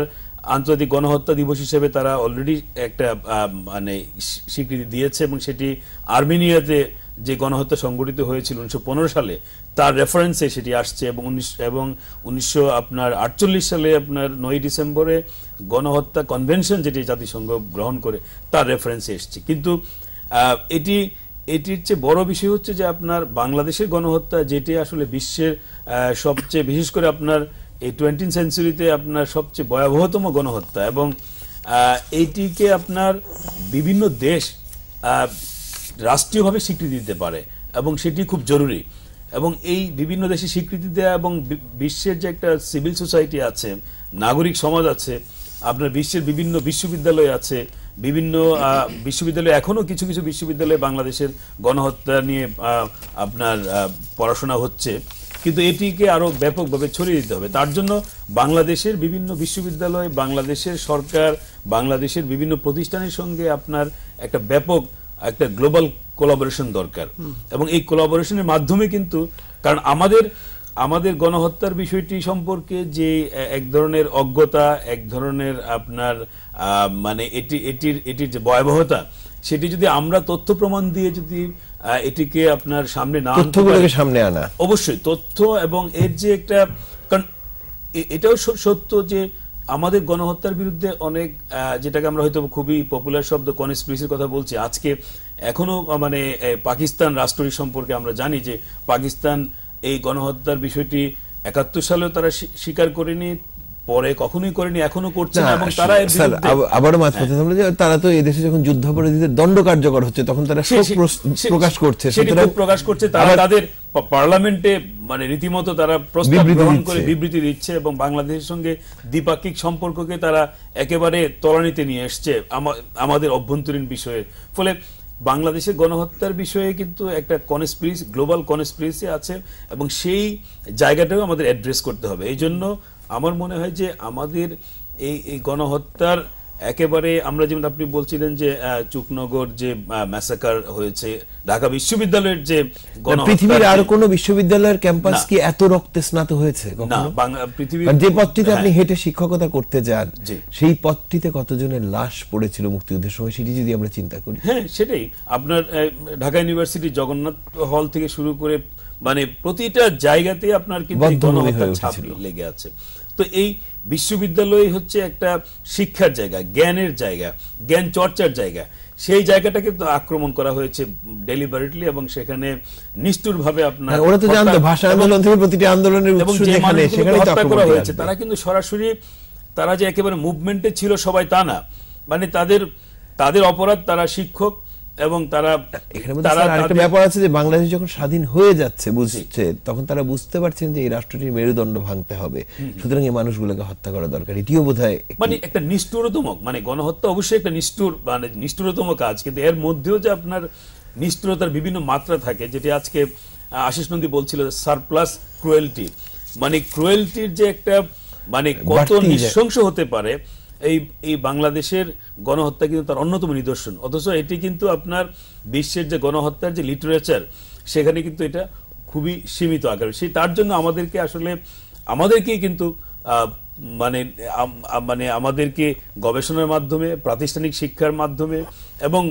আন্তর্জাতিক গণহত্যা দিবস হিসেবে তারা অলরেডি একটা মানে স্বীকৃতি দিয়েছে এবং সেটি আর্মেনিয়াতে যে গণহত্যা সংগঠিত হয়েছিল উনিশশো সালে তার রেফারেন্সে সেটি আসছে এবং উনিশ এবং উনিশশো আপনার আটচল্লিশ সালে আপনার নয় ডিসেম্বরে গণহত্যা কনভেনশন যেটি জাতিসংঘ গ্রহণ করে তার রেফারেন্সে এসছে কিন্তু এটি এটির চেয়ে বড় বিষয় হচ্ছে যে আপনার বাংলাদেশের গণহত্যা যেটি আসলে বিশ্বের সবচেয়ে বিশেষ করে আপনার এই টোয়েন্টিন সেঞ্চুরিতে আপনার সবচেয়ে ভয়াবহতম গণহত্যা এবং এইটিকে আপনার বিভিন্ন দেশ রাষ্ট্রীয়ভাবে স্বীকৃতি দিতে পারে এবং সেটি খুব জরুরি এবং এই বিভিন্ন দেশে স্বীকৃতি দেওয়া এবং বিশ্বের যে একটা সিভিল সোসাইটি আছে নাগরিক সমাজ আছে আপনার বিশ্বের বিভিন্ন বিশ্ববিদ্যালয় আছে বিভিন্ন বিশ্ববিদ্যালয় এখনও কিছু কিছু বিশ্ববিদ্যালয়ে বাংলাদেশের গণহত্যা নিয়ে আপনার পড়াশোনা হচ্ছে কিন্তু এটিকে আরও ব্যাপকভাবে ছড়িয়ে দিতে হবে তার জন্য বাংলাদেশের বিভিন্ন বিশ্ববিদ্যালয় বাংলাদেশের সরকার বাংলাদেশের বিভিন্ন প্রতিষ্ঠানের সঙ্গে আপনার একটা ব্যাপক একটা গ্লোবাল কোলাবোরেশন দরকার এবং এই কোলাবোরেশনের মাধ্যমে কিন্তু কারণ আমাদের আমাদের গণহত্যার বিষয়টি সম্পর্কে যে এক ধরনের অজ্ঞতা এক ধরনের আপনার মানে এটি এটির এটির যে ভয়াবহতা সেটি যদি আমরা তথ্য প্রমাণ দিয়ে যদি এটিকে আপনার সামনে না তথ্যগুলোকে সামনে আনা অবশ্যই তথ্য এবং এর যে একটা কারণ এটাও সত্য যে আমাদের গণহত্যার বিরুদ্ধে অনেক যেটাকে আমরা হয়তো খুবই পপুলার শব্দ কনস্পিরিসির কথা বলছি আজকে এখনো মানে পাকিস্তান রাষ্ট্রটি সম্পর্কে আমরা জানি যে পাকিস্তান এই গণহত্যার বিষয়টি একাত্তর সালেও তারা স্বীকার করেনি পরে কখনোই করেনি এখনো করছে না এবং তারা আবারও মাছ হ্যাঁ। কথা আমরা তারা তো এদেশে যখন যুদ্ধাপরাধীদের দণ্ড কার্যকর হচ্ছে তখন তারা প্রকাশ করছে সেটা প্রকাশ করছে তারা তাদের পার্লামেন্টে মানে রীতিমতো তারা প্রস্তাব গ্রহণ করে বিবৃতি দিচ্ছে এবং বাংলাদেশের সঙ্গে দ্বিপাক্ষিক সম্পর্ককে তারা একেবারে তলানিতে নিয়ে এসছে আমাদের অভ্যন্তরীণ বিষয়ে ফলে বাংলাদেশে গণহত্যার বিষয়ে কিন্তু একটা কনস্পিরিসি গ্লোবাল কনস্পিরিসি আছে এবং সেই জায়গাটাও আমাদের অ্যাড্রেস করতে হবে এই জন্য আমার মনে হয় যে আমাদের এই এই গণহত্যার একেবারে আমরা যেমন আপনি বলছিলেন যে চুকনগর যে ম্যাসাকার হয়েছে ঢাকা বিশ্ববিদ্যালয়ের যে পৃথিবীর আর কোন বিশ্ববিদ্যালয়ের ক্যাম্পাস কি এত রক্তে স্নাত হয়েছে যে পথটিতে হ্যাঁ। আপনি হেঁটে শিক্ষকতা করতে যান সেই পথটিতে কতজনের লাশ পড়েছিল মুক্তিযুদ্ধের সময় সেটি যদি আমরা চিন্তা করি হ্যাঁ সেটাই আপনার ঢাকা ইউনিভার্সিটি জগন্নাথ হল থেকে শুরু করে মানে প্রতিটা জায়গাতে আপনার কিন্তু লেগে আছে তো এই বিশ্ববিদ্যালয় হচ্ছে একটা শিক্ষার জায়গা জ্ঞানের জায়গা জ্ঞান চর্চার জায়গা সেই জায়গাটাকে তো আক্রমণ করা হয়েছে ডেলিভারিটলি এবং সেখানে নিষ্ঠুরভাবে আপনার হ্যাঁ, ওরা তো জানতো ভাষা আন্দোলন থেকে প্রতিটি আন্দোলনের উৎস যেখানে সেখানে হত্যা করা হয়েছে তারা কিন্তু সরাসরি তারা যে একেবারে মুভমেন্টে ছিল সবাই তা না মানে তাদের তাদের অপরাধ তারা শিক্ষক এবং তারা এখানে ব্যাপার আছে যে বাংলাদেশ যখন স্বাধীন হয়ে যাচ্ছে বুঝছে তখন তারা বুঝতে পারছেন যে এই রাষ্ট্রটির মেরুদণ্ড ভাঙতে হবে সুতরাং এই মানুষগুলোকে হত্যা করা দরকার এটিও বোধ মানে একটা নিষ্ঠুরতম মানে গণহত্যা অবশ্যই একটা নিষ্ঠুর মানে নিষ্ঠুরতম কাজ কিন্তু এর মধ্যেও যে আপনার নিষ্ঠুরতার বিভিন্ন মাত্রা থাকে যেটি আজকে আশিস নন্দী বলছিল সারপ্লাস ক্রুয়েলটি মানে ক্রুয়েলটির যে একটা মানে কত নৃশংস হতে পারে এই এই বাংলাদেশের গণহত্যা কিন্তু তার অন্যতম নিদর্শন অথচ এটি কিন্তু আপনার বিশ্বের যে গণহত্যার যে লিটারেচার সেখানে কিন্তু এটা খুবই সীমিত আকারে সেই তার জন্য আমাদেরকে আসলে আমাদেরকেই কিন্তু মানে মানে আমাদেরকে গবেষণার মাধ্যমে প্রাতিষ্ঠানিক শিক্ষার মাধ্যমে এবং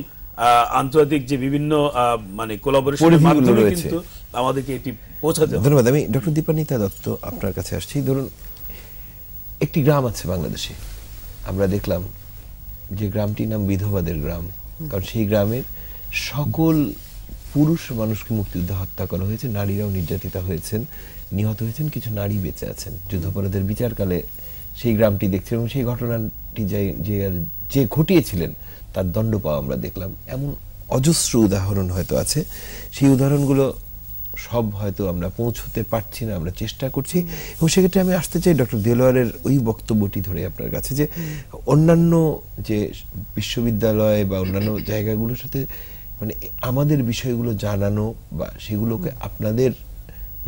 আন্তর্জাতিক যে বিভিন্ন মানে কোলাবোরেশনের মাধ্যমে কিন্তু আমাদেরকে এটি পৌঁছাতে ধন্যবাদ আমি ডক্টর দীপানিতা দত্ত আপনার কাছে আসছি ধরুন একটি গ্রাম আছে বাংলাদেশে আমরা দেখলাম যে গ্রামটির নাম বিধবাদের গ্রাম কারণ সেই গ্রামের সকল পুরুষ মানুষকে মুক্তিযুদ্ধে হত্যা করা হয়েছে নারীরাও নির্যাতিতা হয়েছেন নিহত হয়েছেন কিছু নারী বেঁচে আছেন যুদ্ধাপরাধের বিচারকালে সেই গ্রামটি দেখছে এবং সেই ঘটনাটি যে যে ঘটিয়েছিলেন তার দণ্ড পাওয়া আমরা দেখলাম এমন অজস্র উদাহরণ হয়তো আছে সেই উদাহরণগুলো সব হয়তো আমরা পৌঁছতে পারছি না আমরা চেষ্টা করছি এবং সেক্ষেত্রে আমি আসতে চাই ডক্টর দেলোয়ারের ওই বক্তব্যটি ধরে আপনার কাছে যে অন্যান্য যে বিশ্ববিদ্যালয় বা অন্যান্য জায়গাগুলোর সাথে মানে আমাদের বিষয়গুলো জানানো বা সেগুলোকে আপনাদের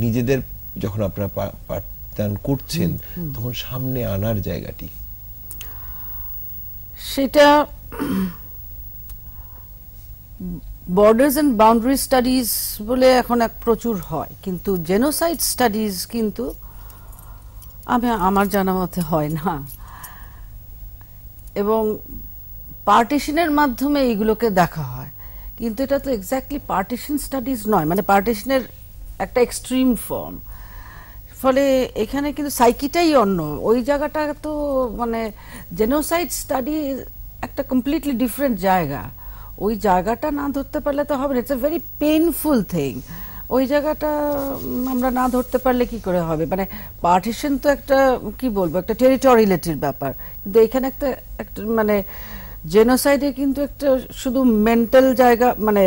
নিজেদের যখন আপনারা পাঠদান করছেন তখন সামনে আনার জায়গাটি সেটা বর্ডার্স অ্যান্ড বাউন্ডারি স্টাডিজ বলে এখন এক প্রচুর হয় কিন্তু জেনোসাইড স্টাডিজ কিন্তু আমি আমার জানা মতে হয় না এবং পার্টিশনের মাধ্যমে এইগুলোকে দেখা হয় কিন্তু এটা তো এক্স্যাক্টলি পার্টিশন স্টাডিজ নয় মানে পার্টিশনের একটা এক্সট্রিম ফর্ম ফলে এখানে কিন্তু সাইকিটাই অন্য ওই জায়গাটা তো মানে জেনোসাইড স্টাডি একটা কমপ্লিটলি ডিফারেন্ট জায়গা ওই জায়গাটা না ধরতে পারলে তো হবে না it's a very painful thing ওই জায়গাটা আমরা না ধরতে পারলে কি করে হবে মানে পার্টিশন তো একটা কি বলবো একটা টেরিটরিয়ালিটির ব্যাপার কিন্তু এখানে একটা একটা মানে জেনোসাইডে কিন্তু একটা শুধু মেন্টাল জায়গা মানে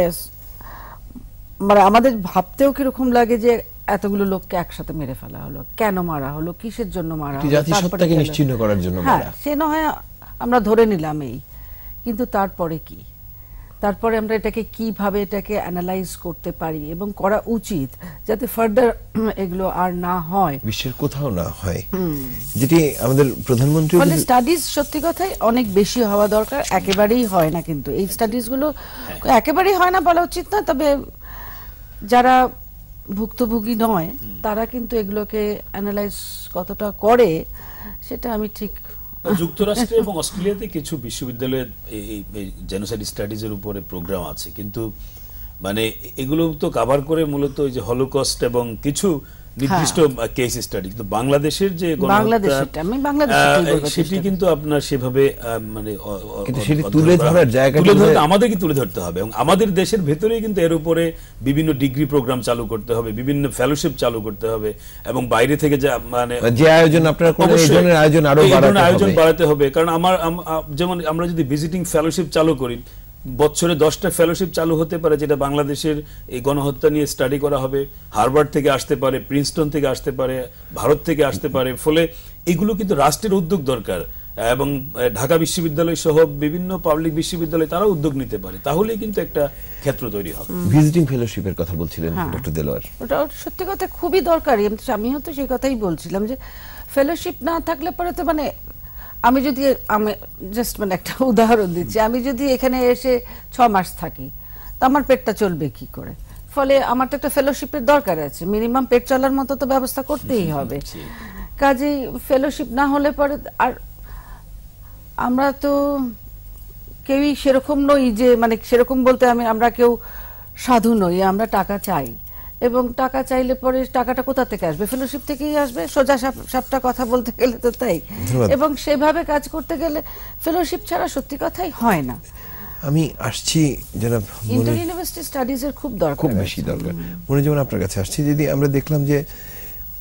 মানে আমাদের ভাবতেও কিরকম লাগে যে এতগুলো লোককে একসাথে মেরে ফেলা হলো কেন মারা হলো কিসের জন্য মারা হলো জাতিসত্তাকে নিশ্চিহ্ন করার জন্য হ্যাঁ, মারা সে না হয় আমরা ধরে নিলাম এই কিন্তু তারপরে কি তারপরে আমরা এটাকে কিভাবে এটাকে অ্যানালাইজ করতে পারি এবং করা উচিত যাতে ফার্দার এগুলো আর না হয় বিশ্বের কোথাও না হয় যেটি আমাদের প্রধানমন্ত্রী মানে স্টাডিজ সত্যি কথাই অনেক বেশি হওয়া দরকার একেবারেই হয় না কিন্তু এই স্টাডিজগুলো হ্যাঁ। একেবারেই হয় না বলা উচিত না তবে যারা ভুক্তভোগী নয় তারা কিন্তু এগুলোকে অ্যানালাইজ কতটা করে সেটা আমি ঠিক যুক্তরাষ্ট্রে এবং অস্ট্রেলিয়াতে কিছু বিশ্ববিদ্যালয়ে এই জেনোসাইড স্টাডিজের উপরে প্রোগ্রাম আছে কিন্তু মানে এগুলো তো কাভার করে মূলত ওই যে হলোকস্ট এবং কিছু নির্দিষ্ট কেস হ্যাঁ। স্টাডি কিন্তু বাংলাদেশের যে সেটি কিন্তু আপনার সেভাবে মানে তুলে ধরার জায়গা আমাদেরকে তুলে ধরতে হবে এবং আমাদের দেশের ভেতরে কিন্তু এর উপরে বিভিন্ন ডিগ্রি প্রোগ্রাম চালু করতে হবে বিভিন্ন ফেলোশিপ চালু করতে হবে এবং বাইরে থেকে যা মানে যে আয়োজন আপনারা আয়োজন আয়োজন বাড়াতে হবে কারণ আমার যেমন আমরা যদি ভিজিটিং ফেলোশিপ চালু করি বছরে দশটা ফেলোশিপ চালু হতে পারে যেটা বাংলাদেশের এই গণহত্যা নিয়ে স্টাডি করা হবে হারবার্ড থেকে আসতে পারে প্রিন্সটন থেকে আসতে পারে ভারত থেকে আসতে পারে ফলে এগুলো কিন্তু রাষ্ট্রের উদ্যোগ দরকার এবং ঢাকা বিশ্ববিদ্যালয় সহ বিভিন্ন পাবলিক বিশ্ববিদ্যালয় তারা উদ্যোগ নিতে পারে তাহলেই কিন্তু একটা ক্ষেত্র তৈরি হবে ভিজিটিং ফেলোশিপের কথা বলছিলেন ডক্টর হ্যাঁ। দেলোয়ার ওটা সত্যি কথা খুবই দরকারি আমি তো সেই কথাই বলছিলাম যে ফেলোশিপ না থাকলে পরে তো মানে আমি যদি আমি জাস্ট মানে একটা উদাহরণ দিচ্ছি আমি যদি এখানে এসে ছ মাস থাকি তা আমার পেটটা চলবে কি করে ফলে আমার তো একটা ফেলোশিপের দরকার আছে মিনিমাম পেট চলার মতো তো ব্যবস্থা করতেই হবে কাজেই ফেলোশিপ না হলে পরে আর আমরা তো কেউই সেরকম নই যে মানে সেরকম বলতে আমি আমরা কেউ সাধু নই আমরা টাকা চাই এবং টাকা চাইলে পরে টাকাটা কোথা থেকে আসবে ফেলোশিপ থেকেই আসবে সোজা সাপটা কথা বলতে গেলে তো তাই এবং সেভাবে কাজ করতে গেলে ফেলোশিপ ছাড়া সত্যি কথাই হয় না আমি আসছি যারা ইন্টার ইউনিভার্সিটি স্টাডিজের খুব দরকার খুব বেশি দরকার মনে যেমন আপনার কাছে আসছি যদি আমরা দেখলাম যে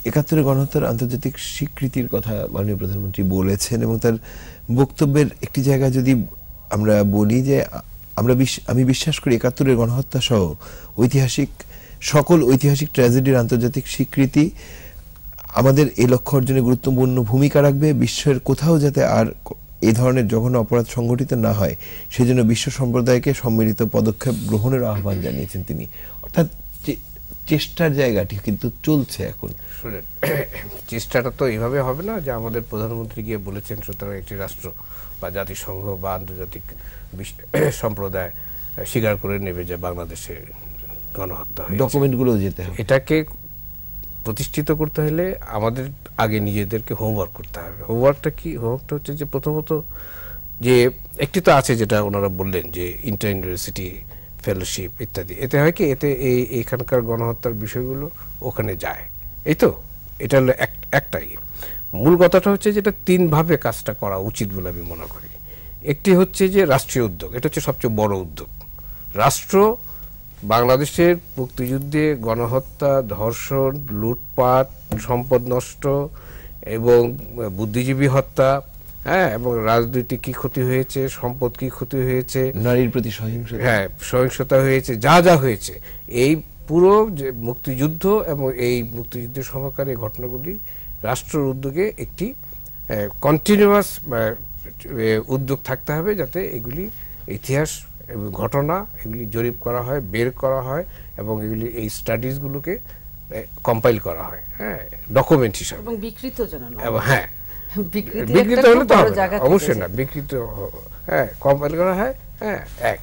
একাত্তরের গণহত্যার আন্তর্জাতিক স্বীকৃতির কথা মাননীয় প্রধানমন্ত্রী বলেছেন এবং তার বক্তব্যের একটি জায়গা যদি আমরা বলি যে আমরা আমি বিশ্বাস করি একাত্তরের গণহত্যা সহ ঐতিহাসিক সকল ঐতিহাসিক ট্র্যাজেডির আন্তর্জাতিক স্বীকৃতি আমাদের এই লক্ষ্য অর্জনে গুরুত্বপূর্ণ ভূমিকা রাখবে বিশ্বের কোথাও যাতে আর এ ধরনের জঘন্য অপরাধ সংঘটিত না হয় সেজন্য বিশ্ব সম্প্রদায়কে সম্মিলিত পদক্ষেপ গ্রহণের আহ্বান জানিয়েছেন তিনি অর্থাৎ চেষ্টার জায়গাটি কিন্তু চলছে এখন শুনেন চেষ্টাটা তো এইভাবে হবে না যে আমাদের প্রধানমন্ত্রী গিয়ে বলেছেন সুতরাং একটি রাষ্ট্র বা জাতিসংঘ বা আন্তর্জাতিক সম্প্রদায় স্বীকার করে নেবে যে বাংলাদেশে গণহত্যা ডকুমেন্টগুলো যেতে হবে এটাকে প্রতিষ্ঠিত করতে হলে আমাদের আগে নিজেদেরকে হোমওয়ার্ক করতে হবে হোমওয়ার্কটা কি হোমওয়ার্কটা হচ্ছে যে প্রথমত যে একটি তো আছে যেটা ওনারা বললেন যে ইন্টার ইউনিভার্সিটি ফেলোশিপ ইত্যাদি এতে হয় কি এতে এই এখানকার গণহত্যার বিষয়গুলো ওখানে যায় এই তো এটা হলো একটাই মূল কথাটা হচ্ছে যেটা তিনভাবে কাজটা করা উচিত বলে আমি মনে করি একটি হচ্ছে যে রাষ্ট্রীয় উদ্যোগ এটা হচ্ছে সবচেয়ে বড় উদ্যোগ রাষ্ট্র বাংলাদেশের মুক্তিযুদ্ধে গণহত্যা ধর্ষণ লুটপাট সম্পদ নষ্ট এবং বুদ্ধিজীবী হত্যা হ্যাঁ এবং রাজনীতি কি ক্ষতি হয়েছে সম্পদ কি ক্ষতি হয়েছে নারীর প্রতি সহিংসতা হ্যাঁ সহিংসতা হয়েছে যা যা হয়েছে এই পুরো যে মুক্তিযুদ্ধ এবং এই মুক্তিযুদ্ধের সহকারে ঘটনাগুলি রাষ্ট্রের উদ্যোগে একটি কন্টিনিউয়াস উদ্যোগ থাকতে হবে যাতে এগুলি ইতিহাস ঘটনা এগুলি জরিপ করা হয় বের করা হয় এবং এগুলি এই স্টাডিজগুলোকে কম্পাইল করা হয় হ্যাঁ ডকুমেন্ট হিসাবে এবং বিকৃত হ্যাঁ বিকৃত হলে তো অবশ্যই না বিকৃত হ্যাঁ কম্পাইল করা হয় হ্যাঁ এক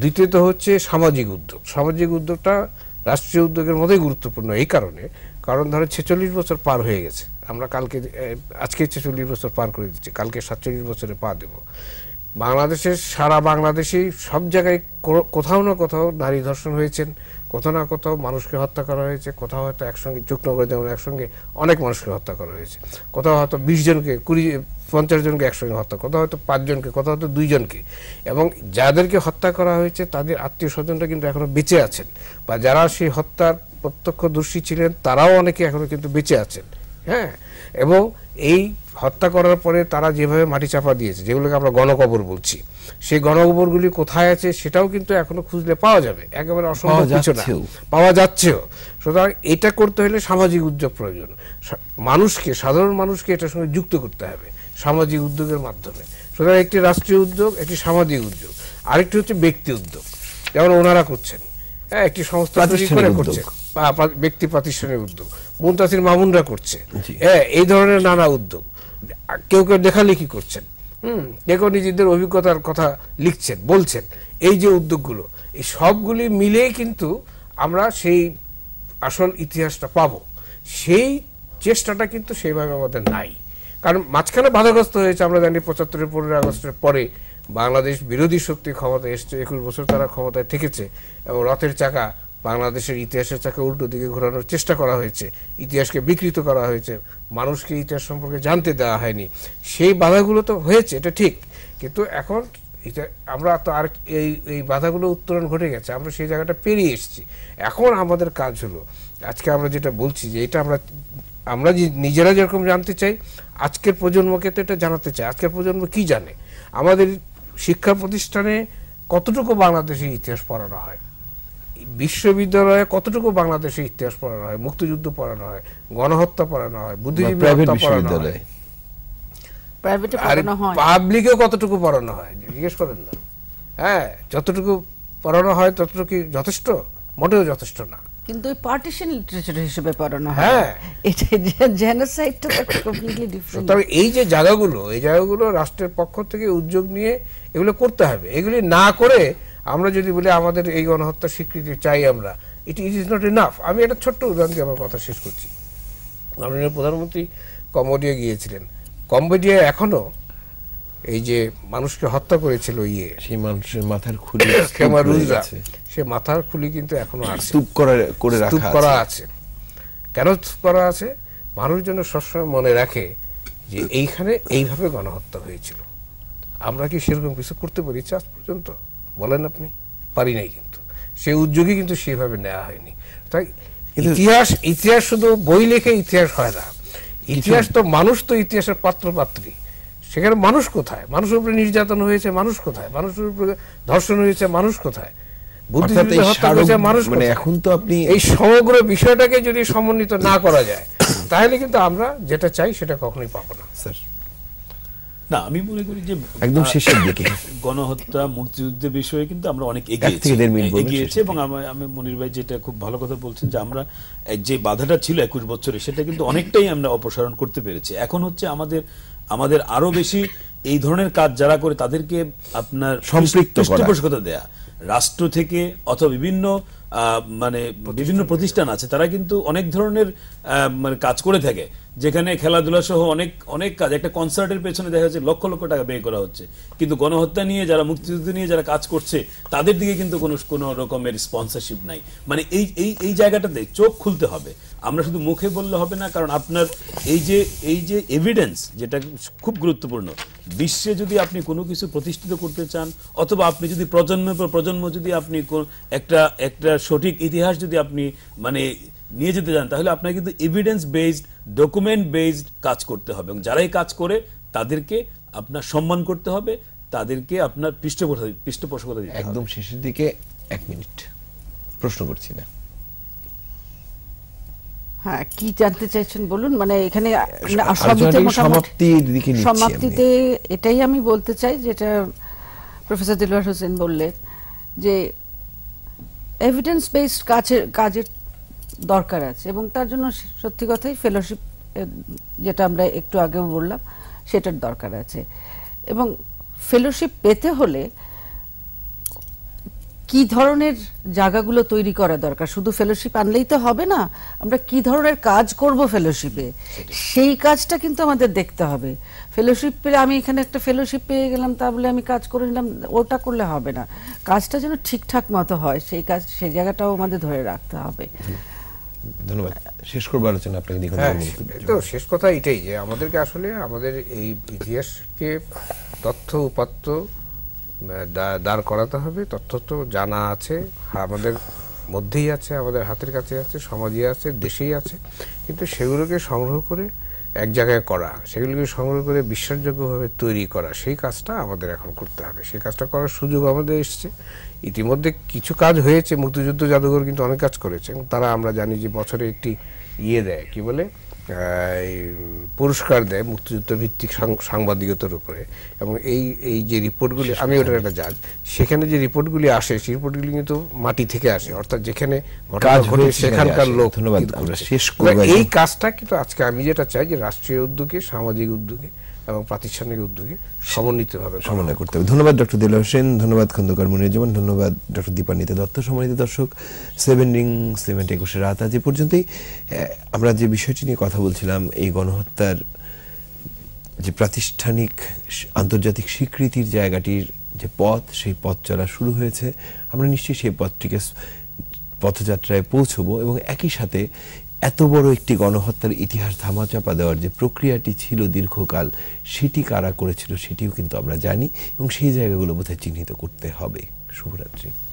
দ্বিতীয়ত হচ্ছে সামাজিক উদ্যোগ সামাজিক উদ্যোগটা রাষ্ট্রীয় উদ্যোগের মধ্যেই গুরুত্বপূর্ণ এই কারণে কারণ ধরো ছেচল্লিশ বছর পার হয়ে গেছে আমরা কালকে আজকে ছেচল্লিশ বছর পার করে দিচ্ছি কালকে সাতচল্লিশ বছরে পা দেব বাংলাদেশের সারা বাংলাদেশেই সব জায়গায় কোথাও না কোথাও নারী ধর্ষণ হয়েছেন কোথাও না কোথাও মানুষকে হত্যা করা হয়েছে কোথাও হয়তো একসঙ্গে যুগনগরে যেমন একসঙ্গে অনেক মানুষকে হত্যা করা হয়েছে কোথাও হয়তো বিশ জনকে কুড়ি পঞ্চাশ জনকে একসঙ্গে হত্যা কোথাও হয়তো পাঁচজনকে কোথাও হয়তো দুইজনকে এবং যাদেরকে হত্যা করা হয়েছে তাদের আত্মীয় স্বজনরা কিন্তু এখনও বেঁচে আছেন বা যারা সেই হত্যার প্রত্যক্ষদর্শী ছিলেন তারাও অনেকে এখনও কিন্তু বেঁচে আছেন হ্যাঁ এবং এই হত্যা করার পরে তারা যেভাবে মাটি চাপা দিয়েছে যেগুলোকে আমরা গণকবর বলছি সেই গণকবরগুলি কোথায় আছে সেটাও কিন্তু এখনো খুঁজলে পাওয়া যাবে একেবারে অসম্ভব কিছু না পাওয়া যাচ্ছেও সুতরাং এটা করতে হলে সামাজিক উদ্যোগ প্রয়োজন মানুষকে সাধারণ মানুষকে এটার সঙ্গে যুক্ত করতে হবে সামাজিক উদ্যোগের মাধ্যমে সুতরাং একটি রাষ্ট্রীয় উদ্যোগ একটি সামাজিক উদ্যোগ আরেকটি হচ্ছে ব্যক্তি উদ্যোগ যেমন ওনারা করছেন হ্যাঁ একটি সংস্থা করে করছে ব্যক্তি প্রতিষ্ঠানের উদ্যোগ মুন্তাসির মামুনরা করছে হ্যাঁ এই ধরনের নানা উদ্যোগ কেউ কেউ লেখালেখি করছেন হুম কেউ কেউ নিজেদের অভিজ্ঞতার কথা লিখছেন বলছেন এই যে উদ্যোগগুলো এই সবগুলি মিলে কিন্তু আমরা সেই আসল ইতিহাসটা পাব সেই চেষ্টাটা কিন্তু সেইভাবে আমাদের নাই কারণ মাঝখানে বাধাগ্রস্ত হয়েছে আমরা জানি পঁচাত্তরের পনেরো আগস্টের পরে বাংলাদেশ বিরোধী শক্তি ক্ষমতায় এসছে একুশ বছর তারা ক্ষমতায় থেকেছে এবং রথের চাকা বাংলাদেশের ইতিহাসের চাকা উল্টো দিকে ঘোরানোর চেষ্টা করা হয়েছে ইতিহাসকে বিকৃত করা হয়েছে মানুষকে ইতিহাস সম্পর্কে জানতে দেওয়া হয়নি সেই বাধাগুলো তো হয়েছে এটা ঠিক কিন্তু এখন আমরা তো আর এই এই বাধাগুলো উত্তরণ ঘটে গেছে আমরা সেই জায়গাটা পেরিয়ে এসেছি এখন আমাদের কাজ হলো আজকে আমরা যেটা বলছি যে এটা আমরা আমরা যে নিজেরা যেরকম জানতে চাই আজকের প্রজন্মকে তো এটা জানাতে চাই আজকের প্রজন্ম কি জানে আমাদের শিক্ষা প্রতিষ্ঠানে কতটুকু বাংলাদেশের ইতিহাস পড়ানো হয় বিশ্ববিদ্যালয়ে কতটুকু বাংলাদেশে ইতিহাস পড়ানো হয় মুক্তিযুদ্ধ পড়ানো হয় গণহত্যা পড়ানো হয় বুদ্ধিজীবী পাবলিকে কতটুকু পড়ানো হয় জিজ্ঞেস করেন না হ্যাঁ যতটুকু পড়ানো হয় ততটুকু যথেষ্ট মোটেও যথেষ্ট না কিন্তু ওই পার্টিশন লিটারেচার হিসেবে পড়ানো হ্যাঁ এটা এই যে জায়গাগুলো এই জায়গাগুলো রাষ্ট্রের পক্ষ থেকে উদ্যোগ নিয়ে এগুলো করতে হবে এগুলি না করে আমরা যদি বলি আমাদের এই গণহত্যার স্বীকৃতি চাই আমরা it it is not enough আমি একটা ছোট্ট উদাহরণ দিয়ে আমার কথা শেষ করছি আমরা প্রধানমন্ত্রী কম্বোডিয়া গিয়েছিলেন কম্বোডিয়া এখনও এই যে মানুষকে হত্যা করেছিল ইয়ে সেই মানুষের মাথার খুলি সে মাথার খুলি কিন্তু এখনো স্তূপ করে করে রাখা করা আছে কেন করা আছে মানুষ যেন সবসময় মনে রাখে যে এইখানে এইভাবে গণহত্যা হয়েছিল আমরা কি সেরকম কিছু করতে পারি আজ পর্যন্ত বলেন আপনি পারি নাই কিন্তু সে উদ্যোগই কিন্তু সেভাবে নেওয়া হয়নি তাই ইতিহাস ইতিহাস শুধু বই লেখে ইতিহাস হয় না ইতিহাস তো মানুষ তো ইতিহাসের পাত্র পাত্রী সেখানে মানুষ কোথায় মানুষের উপরে নির্যাতন হয়েছে মানুষ কোথায় মানুষের উপরে ধর্ষণ হয়েছে মানুষ কোথায় মানে এখন তো আপনি এই সমগ্র বিষয়টাকে যদি সমন্বিত না করা যায় তাহলে কিন্তু আমরা যেটা চাই সেটা কখনোই পাবো না স্যার না আমি মনে করি যে একদম শেষের দিকে গণহত্যা মুক্তিযুদ্ধের বিষয়ে কিন্তু আমরা অনেক এগিয়েছি এগিয়েছি এবং আমি মনির ভাই যেটা খুব ভালো কথা বলছেন যে আমরা যে বাধাটা ছিল একুশ বছরে সেটা কিন্তু অনেকটাই আমরা অপসারণ করতে পেরেছি এখন হচ্ছে আমাদের আমাদের আরো বেশি এই ধরনের কাজ যারা করে তাদেরকে আপনার সম্পৃক্ত পৃষ্ঠপোষকতা দেয়া রাষ্ট্র থেকে অথবা বিভিন্ন মানে বিভিন্ন প্রতিষ্ঠান আছে তারা কিন্তু অনেক ধরনের মানে কাজ করে থাকে যেখানে খেলাধুলা সহ অনেক অনেক কাজ একটা কনসার্টের পেছনে দেখা যাচ্ছে লক্ষ লক্ষ টাকা ব্যয় করা হচ্ছে কিন্তু গণহত্যা নিয়ে যারা মুক্তিযুদ্ধ নিয়ে যারা কাজ করছে তাদের দিকে কিন্তু কোনো কোনো রকমের স্পন্সরশিপ নাই মানে এই এই এই জায়গাটাতে চোখ খুলতে হবে আমরা শুধু মুখে বললে হবে না কারণ আপনার এই যে এই যে এভিডেন্স যেটা খুব গুরুত্বপূর্ণ বিশ্বে যদি আপনি কোনো কিছু প্রতিষ্ঠিত করতে চান অথবা আপনি যদি প্রজন্মের পর প্রজন্ম যদি আপনি একটা একটা সঠিক ইতিহাস যদি আপনি মানে নিয়ে যেতে চান তাহলে আপনার কিন্তু এভিডেন্স বেসড ডকুমেন্ট বেসড কাজ করতে হবে এবং যারাই কাজ করে তাদেরকে আপনার সম্মান করতে হবে তাদেরকে আপনার পৃষ্ঠপোষক পৃষ্ঠপোষকতা দিতে একদম শেষের দিকে এক মিনিট প্রশ্ন করছি না হ্যাঁ কি জানতে চাইছেন বলুন মানে এখানে সমাপ্তিতে এটাই আমি বলতে চাই যেটা প্রফেসর দিলওয়ার হোসেন বললেন যে এভিডেন্স বেসড কাজের কাজের দরকার আছে এবং তার জন্য সত্যি কথাই ফেলোশিপ যেটা আমরা একটু আগেও বললাম সেটার দরকার আছে এবং ফেলোশিপ পেতে হলে কি ধরনের জায়গাগুলো তৈরি করা দরকার শুধু ফেলোশিপ আনলেই তো হবে না আমরা কি ধরনের কাজ করব ফেলোশিপে সেই কাজটা কিন্তু আমাদের দেখতে হবে ফেলোশিপ পেলে আমি এখানে একটা ফেলোশিপ পেয়ে গেলাম তা বলে আমি কাজ করে নিলাম ওটা করলে হবে না কাজটা যেন ঠিকঠাক মতো হয় সেই কাজ সেই জায়গাটাও আমাদের ধরে রাখতে হবে ধন্যবাদ শেষ করবো আলোচনা আপনাকে দীর্ঘ হ্যাঁ, তো শেষ কথা এটাই যে আমাদেরকে আসলে আমাদের এই ইতিহাসকে তথ্য উপাত্ত দাঁড় করাতে হবে তথ্য তো জানা আছে আমাদের মধ্যেই আছে আমাদের হাতের কাছে আছে সমাজে আছে দেশেই আছে কিন্তু সেগুলোকে সংগ্রহ করে এক জায়গায় করা সেগুলিকে সংগ্রহ করে বিশ্বাসযোগ্যভাবে তৈরি করা সেই কাজটা আমাদের এখন করতে হবে সেই কাজটা করার সুযোগ আমাদের এসছে ইতিমধ্যে কিছু কাজ হয়েছে মুক্তিযুদ্ধ জাদুঘর কিন্তু অনেক কাজ করেছে তারা আমরা জানি যে বছরে একটি ইয়ে দেয় কি বলে পুরস্কার দেয় মুক্তিযুদ্ধ ভিত্তিক সাংবাদিকতার উপরে এবং এই এই যে রিপোর্টগুলি আমি ওটার একটা জাজ সেখানে যে রিপোর্টগুলি আসে সেই রিপোর্টগুলি কিন্তু মাটি থেকে আসে অর্থাৎ যেখানে সেখানকার মানে লোক ধন্যবাদ এই কাজটা কিন্তু আজকে আমি যেটা চাই যে রাষ্ট্রীয় উদ্যোগে সামাজিক উদ্যোগে এবং প্রাতিষ্ঠানিক উদ্যোগে সমন্বিতভাবে সমন্বয় করতে হবে ধন্যবাদ ডক্টর দিল হোসেন ধন্যবাদ খন্দকার মনিরুজ্জামান ধন্যবাদ ডক্টর দীপান্বিতা দত্ত সম্মানিত দর্শক সেভেন রিং সেভেন একুশে রাত আজ পর্যন্তই আমরা যে বিষয়টি নিয়ে কথা বলছিলাম এই গণহত্যার যে প্রাতিষ্ঠানিক আন্তর্জাতিক স্বীকৃতির জায়গাটির যে পথ সেই পথ চলা শুরু হয়েছে আমরা নিশ্চয়ই সেই পথটিকে পথযাত্রায় পৌঁছব এবং একই সাথে এত বড় একটি গণহত্যার ইতিহাস ধামাচাপা দেওয়ার যে প্রক্রিয়াটি ছিল দীর্ঘকাল সেটি কারা করেছিল সেটিও কিন্তু আমরা জানি এবং সেই জায়গাগুলো বোধহয় চিহ্নিত করতে হবে শুভরাত্রি